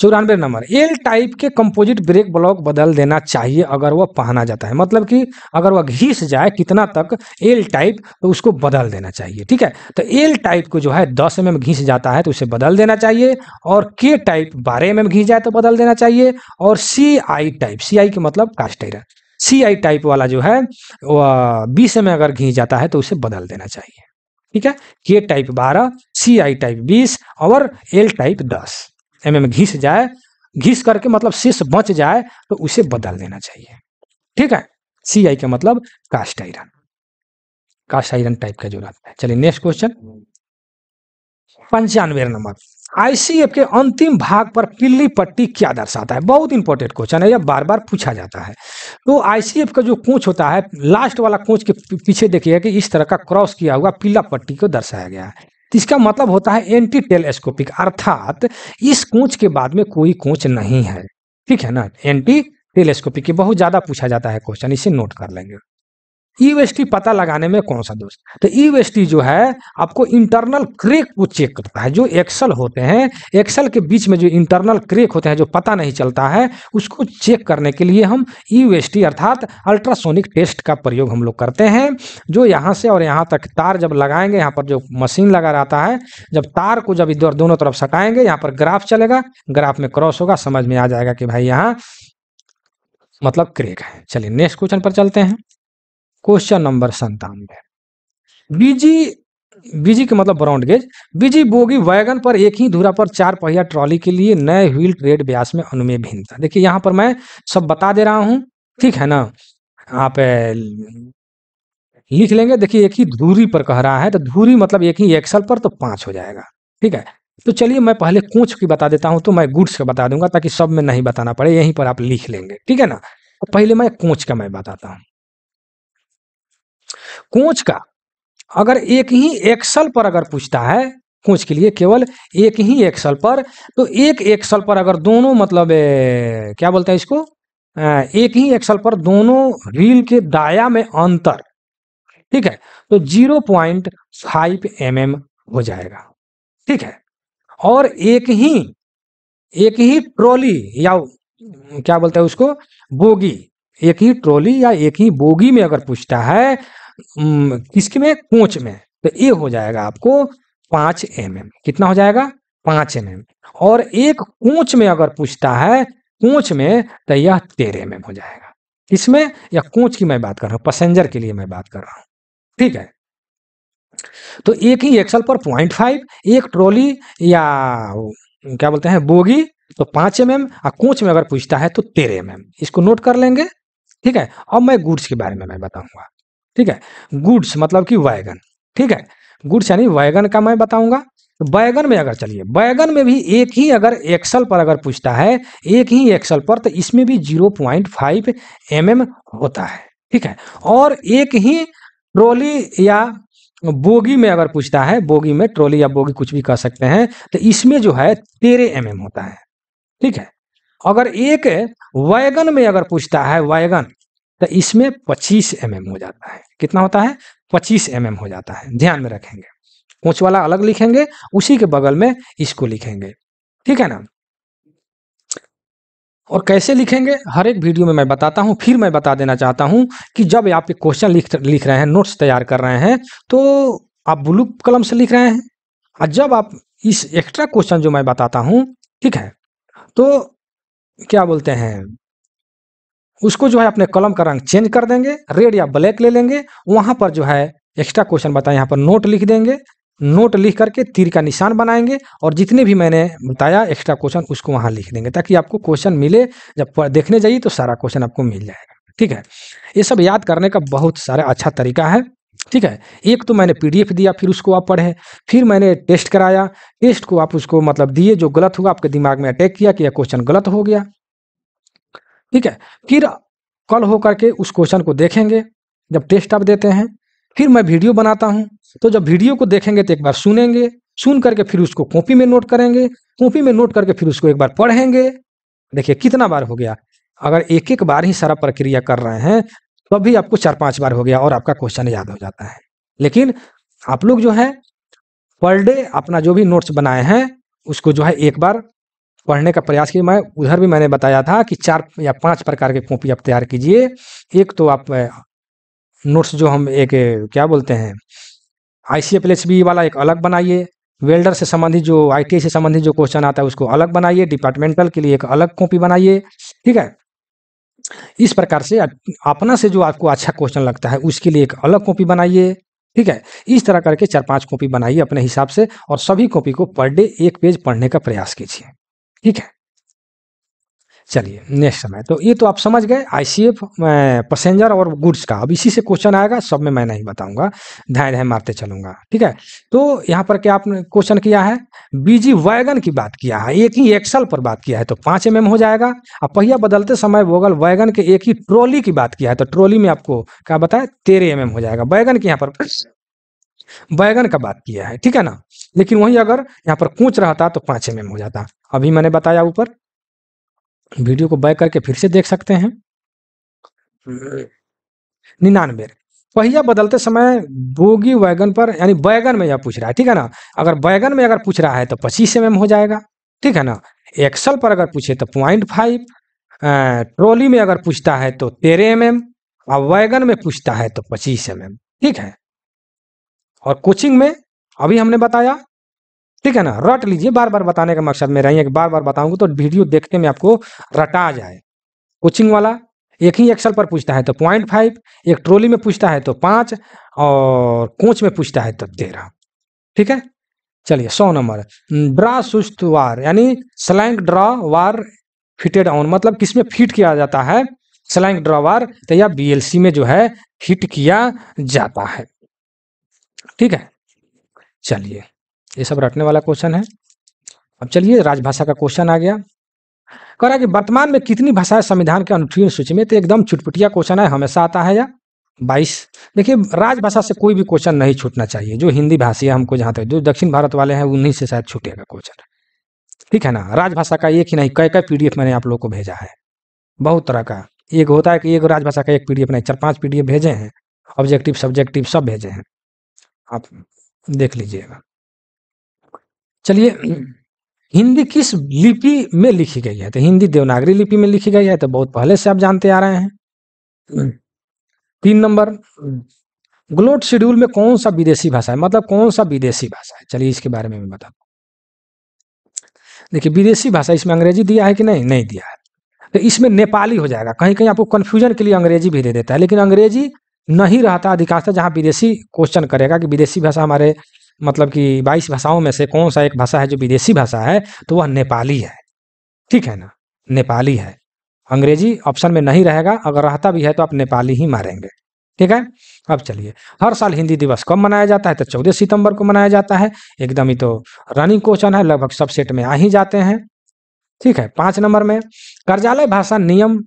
चौरानवे नंबर एल टाइप के कंपोजिट ब्रेक ब्लॉक बदल देना चाहिए अगर वह पहना जाता है मतलब कि अगर वह घिस जाए कितना तक एल टाइप तो उसको बदल देना चाहिए ठीक है तो एल टाइप को जो है दस एम mm एम घिस जाता है तो उसे बदल देना चाहिए और के टाइप बारह एम mm एम घिस जाए तो बदल देना चाहिए और सी आई टाइप सी आई के मतलब cast iron C I type वाला जो है वह बीस एम mm अगर घिस जाता है तो उसे बदल देना चाहिए ठीक है के टाइप बारह सी आई टाइप बीस और एल टाइप दस एम घिस जाए घिस करके मतलब शेष बच जाए तो उसे बदल देना चाहिए ठीक है सी आई का मतलब cast iron cast iron type का जो रहता है चलिए नेक्स्ट क्वेश्चन पंचानवे नंबर आईसीएफ के अंतिम भाग पर पिल्ली पट्टी क्या दर्शाता है बहुत इंपॉर्टेंट क्वेश्चन है यह बार बार पूछा जाता है तो आईसीएफ का जो कोच होता है लास्ट वाला कोच के पीछे देखिए कि इस तरह का क्रॉस किया हुआ पीला पट्टी को दर्शाया गया है इसका मतलब होता है एंटी टेलेस्कोपिक अर्थात इस कोच के बाद में कोई कोच नहीं है ठीक है ना एंटी टेलीस्कोपिक बहुत ज़्यादा पूछा जाता है क्वेश्चन इसे नोट कर लेंगे ई वेस्टी पता लगाने में कौन सा दोष तो ई वेस्टी जो है आपको इंटरनल क्रेक को चेक करता है जो एक्सल होते हैं एक्सल के बीच में जो इंटरनल क्रेक होते हैं जो पता नहीं चलता है उसको चेक करने के लिए हम ई वेस्टी अर्थात अल्ट्रासोनिक टेस्ट का प्रयोग हम लोग करते हैं जो यहाँ से और यहाँ तक तार जब लगाएंगे यहाँ पर जो मशीन लगा रहता है जब तार को जब इधर दोनों तरफ सटाएंगे यहाँ पर ग्राफ चलेगा ग्राफ में क्रॉस होगा समझ में आ जाएगा कि भाई यहाँ मतलब क्रेक है चलिए नेक्स्ट क्वेश्चन पर चलते हैं क्वेश्चन नंबर संतानवे बीजी बीजी के मतलब broad gauge BG bogie wagon पर एक ही धुरा पर चार पहिया ट्रॉली के लिए नए व्हील ट्रेड ब्यास में अनुमेय भिन्नता देखिए यहाँ पर मैं सब बता दे रहा हूँ ठीक है ना आप लिख लेंगे देखिए एक ही धूरी पर कह रहा है तो धूरी मतलब एक ही एक्सल पर तो पांच हो जाएगा ठीक है तो चलिए मैं पहले कोच की बता देता हूँ तो मैं गुड्स का बता दूंगा ताकि सब में नहीं बताना पड़े यहीं पर आप लिख लेंगे ठीक है ना तो पहले मैं कोच का मैं बताता हूँ कोच का अगर एक ही एक्सल पर अगर पूछता है कोच के लिए केवल एक ही एक्सल पर तो एक एक्सल पर अगर दोनों मतलब ए, क्या बोलते हैं इसको एक ही एक्सल पर दोनों रील के दाया में अंतर ठीक है तो zero point five m m हो जाएगा ठीक है और एक ही एक ही ट्रॉली या क्या बोलते हैं उसको बोगी एक ही ट्रॉली या एक ही बोगी में अगर पूछता है किसके में कोच में तो ये हो जाएगा आपको पांच एम एम कितना हो जाएगा पांच एम एम और एक कोच में अगर पूछता है कोच में तो यह तेरह एम एम हो जाएगा इसमें या कोच की मैं बात कर रहा हूं पैसेंजर के लिए मैं बात कर रहा हूं ठीक है तो एक ही एक्सल पर पॉइंट फाइव एक ट्रॉली या क्या बोलते हैं बोगी तो पांच एम एम और कोच में अगर पूछता है तो तेरह एम एम इसको नोट कर लेंगे ठीक है अब मैं गुड्स के बारे में मैं बताऊंगा ठीक है गुड्स मतलब कि वैगन ठीक है गुड्स यानी वैगन का मैं बताऊंगा बैगन में अगर चलिए बैगन में भी एक ही अगर एक्सल पर अगर पूछता है एक ही एक्सल पर तो इसमें भी zero point five m M होता है ठीक है और एक ही ट्रॉली या बोगी में अगर पूछता है बोगी में ट्रॉली या बोगी कुछ भी कह सकते हैं तो इसमें जो है तेरह एम mm एम होता है ठीक है अगर एक वैगन में अगर पूछता है वैगन तो इसमें 25 एम mm हो जाता है कितना होता है 25 एम mm हो जाता है ध्यान में रखेंगे कोच वाला अलग लिखेंगे उसी के बगल में इसको लिखेंगे ठीक है ना और कैसे लिखेंगे हर एक वीडियो में मैं बताता हूं फिर मैं बता देना चाहता हूं कि जब आप क्वेश्चन लिख लिख रहे हैं नोट्स तैयार कर रहे हैं तो आप ब्लू कलम से लिख रहे हैं और जब आप इस एक्स्ट्रा क्वेश्चन जो मैं बताता हूं ठीक है तो क्या बोलते हैं उसको जो है अपने कलम का रंग चेंज कर देंगे रेड या ब्लैक ले लेंगे वहां पर जो है एक्स्ट्रा क्वेश्चन बताए यहाँ पर नोट लिख देंगे नोट लिख करके तीर का निशान बनाएंगे और जितने भी मैंने बताया एक्स्ट्रा क्वेश्चन उसको वहां लिख देंगे ताकि आपको क्वेश्चन मिले जब देखने जाइए तो सारा क्वेश्चन आपको मिल जाएगा ठीक है ये सब याद करने का बहुत सारा अच्छा तरीका है ठीक है एक तो मैंने पीडीएफ दिया फिर उसको आप पढ़े फिर मैंने टेस्ट कराया टेस्ट को आप उसको मतलब दिए जो गलत हुआ आपके दिमाग में अटैक किया कि यह क्वेश्चन गलत हो गया ठीक है फिर कल होकर के उस क्वेश्चन को देखेंगे जब टेस्ट आप देते हैं फिर मैं वीडियो बनाता हूँ तो जब वीडियो को देखेंगे तो एक बार सुनेंगे सुन करके फिर उसको कॉपी में नोट करेंगे कॉपी में नोट करके फिर उसको एक बार पढ़ेंगे देखिए कितना बार हो गया अगर एक एक बार ही सारा प्रक्रिया कर रहे हैं तब तो भी आपको चार पांच बार हो गया और आपका क्वेश्चन याद हो जाता है लेकिन आप लोग जो है पर डे अपना जो भी नोट्स बनाए हैं उसको जो है एक बार पढ़ने का प्रयास किया मैं उधर भी मैंने बताया था कि चार या पांच प्रकार के कॉपी आप तैयार कीजिए एक तो आप नोट्स जो हम एक क्या बोलते हैं आई सी वाला एक अलग बनाइए वेल्डर से संबंधित जो आई से संबंधित जो क्वेश्चन आता है उसको अलग बनाइए डिपार्टमेंटल के लिए एक अलग कॉपी बनाइए ठीक है इस प्रकार से अपना से जो आपको अच्छा क्वेश्चन लगता है उसके लिए एक अलग कॉपी बनाइए ठीक है इस तरह करके चार पांच कॉपी बनाइए अपने हिसाब से और सभी कॉपी को पर डे एक पेज पढ़ने का प्रयास कीजिए ठीक है चलिए नेक्स्ट समय तो ये तो आप समझ गए आईसीएफ पैसेंजर और गुड्स का अब इसी से क्वेश्चन आएगा सब में मैं नहीं बताऊंगा धाय धाय मारते चलूंगा ठीक है तो यहाँ पर क्या आपने क्वेश्चन किया है बीजी वैगन की बात किया है एक ही एक्सल पर बात किया है तो पांच एम हो जाएगा और पहिया बदलते समय बोगल वैगन के एक ही ट्रॉली की बात किया है तो ट्रॉली में आपको क्या बताया तेरह एम हो जाएगा वैगन के यहाँ पर बैगन का बात किया है ठीक है ना लेकिन वही अगर यहाँ पर कूच रहता तो पांच एम हो जाता अभी मैंने बताया ऊपर वीडियो को बैक करके फिर से देख सकते हैं निन्यानवे पहिया बदलते समय बोगी वैगन पर यानी बैगन में यह पूछ रहा है ठीक है ना अगर बैगन में अगर पूछ रहा है तो पच्चीस एम हो जाएगा ठीक है ना एक्सल पर अगर पूछे तो पॉइंट फाइव ट्रॉली में अगर पूछता है तो तेरह एम और वैगन में पूछता है तो पच्चीस एम ठीक है और कोचिंग में अभी हमने बताया ठीक है ना रट लीजिए बार बार बताने का मकसद मेरा ही है कि बार बार बताऊंगा तो वीडियो देखने में आपको रटा जाए कोचिंग वाला एक ही एक्सल पर पूछता है तो पॉइंट फाइव एक ट्रोली में पूछता है तो पाँच और कोच में पूछता है तो तेरह ठीक है चलिए सौ नंबर ड्रा सुस्त वार यानी स्लैंग ड्रा वार फिटेड ऑन मतलब किसमें फिट किया जाता है स्लैंग ड्रा वार तो या बीएलसी में जो है फिट किया जाता है ठीक है चलिए ये सब रटने वाला क्वेश्चन है अब चलिए राजभाषा का क्वेश्चन आ गया कह रहा कि वर्तमान में कितनी भाषाएं संविधान के अनुठीन सूची में तो एकदम छुटपुटिया क्वेश्चन है हमेशा आता है या बाईस देखिए राजभाषा से कोई भी क्वेश्चन नहीं छूटना चाहिए जो हिंदी भाषी है हमको जहाँ तक जो दक्षिण भारत वाले हैं उन्हीं से शायद छूटेगा क्वेश्चन ठीक है ना राजभाषा का एक ही नहीं कई कई पीडीएफ मैंने आप लोगों को भेजा है बहुत तरह का एक होता है कि एक राजभाषा का एक पीडीएफ नहीं चार पांच पीडीएफ भेजे हैं ऑब्जेक्टिव सब्जेक्टिव सब भेजे हैं आप देख लीजिएगा चलिए हिंदी किस लिपि में लिखी गई है तो हिंदी देवनागरी लिपि में लिखी गई है तो बहुत पहले से आप जानते आ रहे हैं तीन नंबर ग्लोट शेड्यूल में कौन सा विदेशी भाषा है मतलब कौन सा विदेशी भाषा है चलिए इसके बारे में मैं बता देखिए विदेशी भाषा इसमें अंग्रेजी दिया है कि नहीं नहीं दिया है तो इसमें नेपाली हो जाएगा कहीं कहीं आपको कन्फ्यूजन के लिए अंग्रेजी भी दे देता है लेकिन अंग्रेजी नहीं रहता अधिकांशतः जहां विदेशी क्वेश्चन करेगा कि विदेशी भाषा हमारे मतलब कि बाईस भाषाओं में से कौन सा एक भाषा है जो विदेशी भाषा है तो वह नेपाली है ठीक है ना नेपाली है अंग्रेजी ऑप्शन में नहीं रहेगा अगर रहता भी है तो आप नेपाली ही मारेंगे ठीक है अब चलिए हर साल हिंदी दिवस कब मनाया जाता है तो चौदह सितंबर को मनाया जाता है एकदम ही तो रनिंग क्वेश्चन है लगभग सब सेट में आ ही जाते हैं ठीक है पांच नंबर में कार्यालय भाषा नियम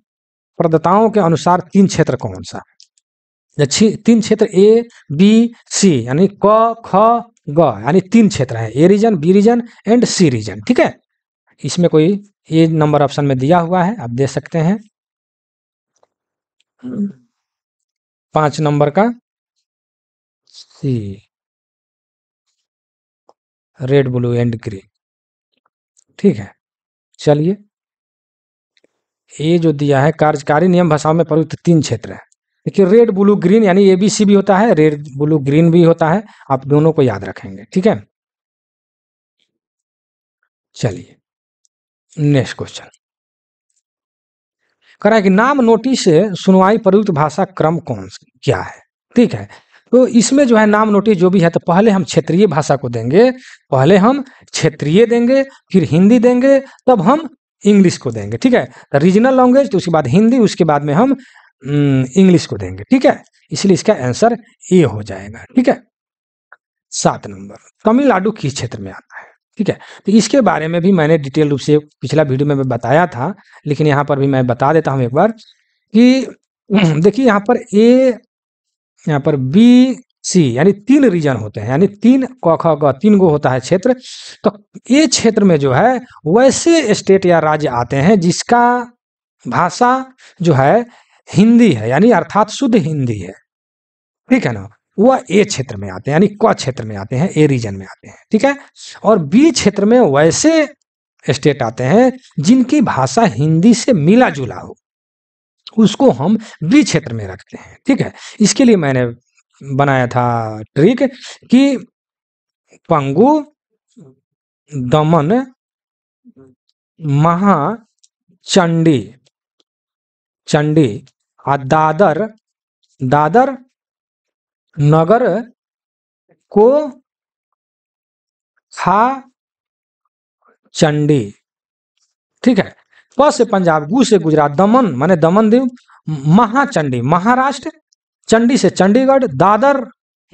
प्रदाताओं के अनुसार तीन क्षेत्र कौन सा तीन क्षेत्र ए बी सी यानी क ख ग यानी तीन क्षेत्र हैं A region B region and C region ठीक है इसमें कोई ए नंबर ऑप्शन में दिया हुआ है आप दे सकते हैं पांच नंबर का C red blue and green ठीक है चलिए ये जो दिया है कार्यकारी नियम भाषाओं में प्रयुक्त तीन क्षेत्र है देखिए रेड ब्लू ग्रीन यानी एबीसी भी होता है रेड ब्लू ग्रीन भी होता है आप दोनों को याद रखेंगे ठीक है चलिए नेक्स्ट क्वेश्चन कह रहा है कि नाम नोटिस सुनवाई प्रयुक्त भाषा क्रम कौन क्या है ठीक है तो इसमें जो है नाम नोटिस जो भी है तो पहले हम क्षेत्रीय भाषा को देंगे पहले हम क्षेत्रीय देंगे फिर हिंदी देंगे तब हम इंग्लिश को देंगे ठीक है रीजनल लैंग्वेज तो उसके बाद हिंदी उसके बाद में हम इंग्लिश हम्म, को देंगे ठीक है इसलिए इसका आंसर ए हो जाएगा ठीक है सात नंबर तमिलनाडु किस क्षेत्र में आता है ठीक है तो इसके बारे में भी मैंने डिटेल रूप से पिछला वीडियो में बताया था लेकिन यहाँ पर भी मैं बता देता हूँ एक बार कि [clears throat] देखिए यहाँ पर ए यहाँ पर बी सी यानी तीन रीजन होते हैं यानी तीन क ख ग तीन गो होता है क्षेत्र तो ये क्षेत्र में जो है वैसे स्टेट या राज्य आते हैं जिसका भाषा जो है हिंदी है यानी अर्थात शुद्ध हिंदी है ठीक है ना वह ए क्षेत्र में आते हैं यानी क क्षेत्र में आते हैं ए रीजन में आते हैं ठीक है और बी क्षेत्र में वैसे स्टेट आते हैं जिनकी भाषा हिंदी से मिला जुला हो उसको हम बी क्षेत्र में रखते हैं ठीक है इसके लिए मैंने बनाया था ट्रिक कि पंगु दमन महा चंडी चंडी आ हाँ, दादर दादर नगर को खा चंडी ठीक है प से पंजाब गु से गुजरात दमन माने दमन दीव महाचंडी महाराष्ट्र चंडी से चंडीगढ़ दादर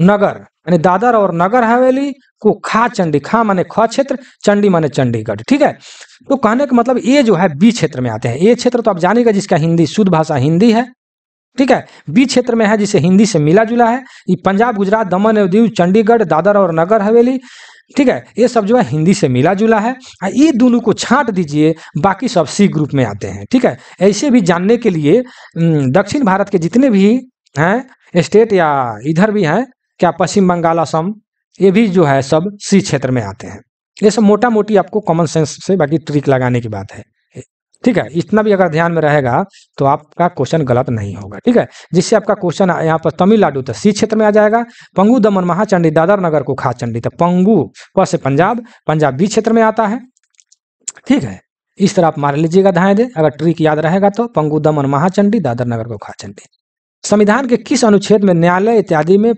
नगर यानी दादर और नगर हवेली को खा चंडी खा माने ख क्षेत्र चंडी माने चंडीगढ़ ठीक है तो कहने का मतलब ये जो है बी क्षेत्र में आते हैं ये क्षेत्र तो आप जानेगा जिसका हिंदी शुद्ध भाषा हिंदी है ठीक है बी क्षेत्र में है जिसे हिंदी से मिला जुला है ये पंजाब गुजरात दमन और दीव चंडीगढ़ दादर और नगर हवेली ठीक है ये सब जो है हिंदी से मिला जुला है ये दोनों को छांट दीजिए बाकी सब सी ग्रुप में आते हैं ठीक है ऐसे भी जानने के लिए दक्षिण भारत के जितने भी हैं स्टेट या इधर भी हैं क्या पश्चिम बंगाल असम ये भी जो है सब सी क्षेत्र में आते हैं ये सब मोटा मोटी आपको कॉमन सेंस से बाकी ट्रिक लगाने की बात है ठीक है इतना भी अगर ध्यान में रहेगा तो आपका क्वेश्चन गलत नहीं होगा ठीक है जिससे आपका क्वेश्चन यहाँ पर तमिलनाडु तो सी क्षेत्र में आ जाएगा पंगू दमन महाचंडी दादर नगर को खा चंडी तो पंगू प से पंजाब पंजाब बी क्षेत्र में आता है ठीक है इस तरह आप मार लीजिएगा ध्यान दे अगर ट्रिक याद रहेगा तो पंगू दमन महाचंडी दादर नगर को खा चंडी संविधान के किस अनुच्छेद में न्यायालय इत्यादि में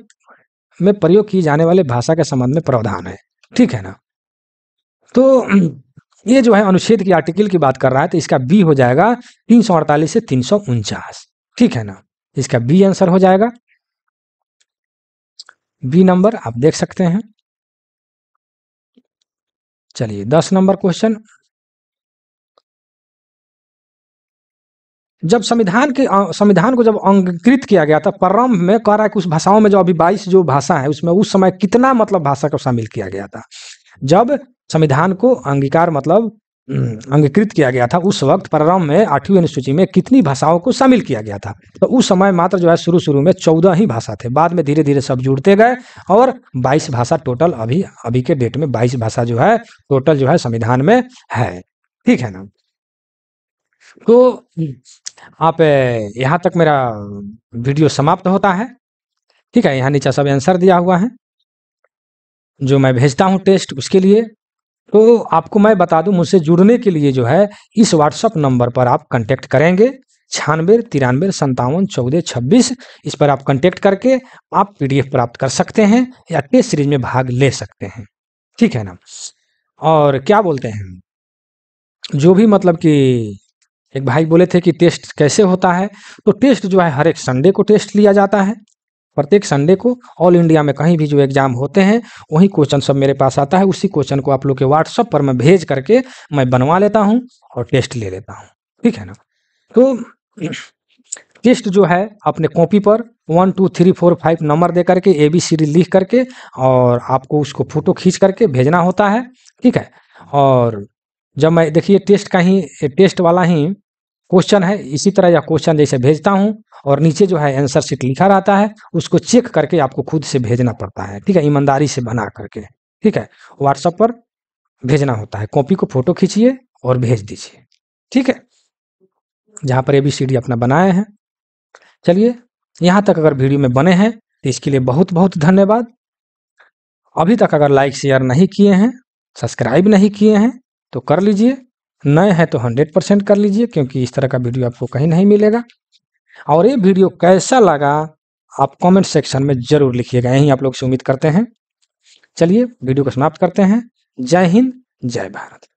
में प्रयोग की जाने वाले भाषा के संबंध में प्रावधान है ठीक है ना तो [clears throat] ये जो है अनुच्छेद की आर्टिकल की बात कर रहा है तो इसका बी हो जाएगा तीन सौ अड़तालीस से तीन सौ उनचास ठीक है ना इसका बी आंसर हो जाएगा बी नंबर आप देख सकते हैं चलिए दस नंबर क्वेश्चन जब संविधान के संविधान को जब अंगीकृत किया गया था प्रारंभ में कह रहा है कि उस भाषाओं में जो अभी बाईस जो भाषा है उसमें उस समय कितना मतलब भाषा को शामिल किया गया था जब संविधान को अंगीकार मतलब अंगीकृत किया गया था उस वक्त प्रारंभ में आठवीं अनुसूची में कितनी भाषाओं को शामिल किया गया था तो उस समय मात्र जो है शुरू शुरू में चौदह ही भाषा थे बाद में धीरे धीरे सब जुड़ते गए और बाईस भाषा टोटल अभी अभी के डेट में बाईस भाषा जो है टोटल जो है संविधान में है ठीक है ना तो आप यहाँ तक मेरा वीडियो समाप्त होता है ठीक है यहाँ नीचा सब आंसर दिया हुआ है जो मैं भेजता हूँ टेस्ट उसके लिए तो आपको मैं बता दूं मुझसे जुड़ने के लिए जो है इस व्हाट्सअप नंबर पर आप कॉन्टेक्ट करेंगे छियानबे तिरानबे संतावन चौदह छब्बीस इस पर आप कॉन्टेक्ट करके आप पीडीएफ प्राप्त कर सकते हैं या टेस्ट सीरीज में भाग ले सकते हैं ठीक है ना और क्या बोलते हैं जो भी मतलब कि एक भाई बोले थे कि टेस्ट कैसे होता है तो टेस्ट जो है हर एक संडे को टेस्ट लिया जाता है प्रत्येक संडे को ऑल इंडिया में कहीं भी जो एग्जाम होते हैं वही क्वेश्चन सब मेरे पास आता है उसी क्वेश्चन को आप लोग के व्हाट्सअप पर मैं भेज करके मैं बनवा लेता हूँ और टेस्ट ले लेता हूँ ठीक है ना तो टेस्ट जो है अपने कॉपी पर one two three four five number दे करके ए बी सी डी लिख करके और आपको उसको फोटो खींच करके भेजना होता है ठीक है और जब मैं देखिए टेस्ट का ही टेस्ट वाला ही क्वेश्चन है इसी तरह यह क्वेश्चन जैसे भेजता हूँ और नीचे जो है आंसर शीट लिखा रहता है उसको चेक करके आपको खुद से भेजना पड़ता है ठीक है ईमानदारी से बना करके ठीक है व्हाट्सएप पर भेजना होता है कॉपी को फोटो खींचिए और भेज दीजिए ठीक है जहाँ पर ए बी सी डी अपना बनाए हैं चलिए यहाँ तक अगर वीडियो में बने हैं तो इसके लिए बहुत बहुत धन्यवाद अभी तक अगर लाइक शेयर नहीं किए हैं सब्सक्राइब नहीं किए हैं तो कर लीजिए नए हैं तो हंड्रेड परसेंट कर लीजिए क्योंकि इस तरह का वीडियो आपको कहीं नहीं मिलेगा और ये वीडियो कैसा लगा आप कमेंट सेक्शन में जरूर लिखिएगा यही आप लोग से उम्मीद करते हैं चलिए वीडियो को समाप्त करते हैं जय हिंद जय भारत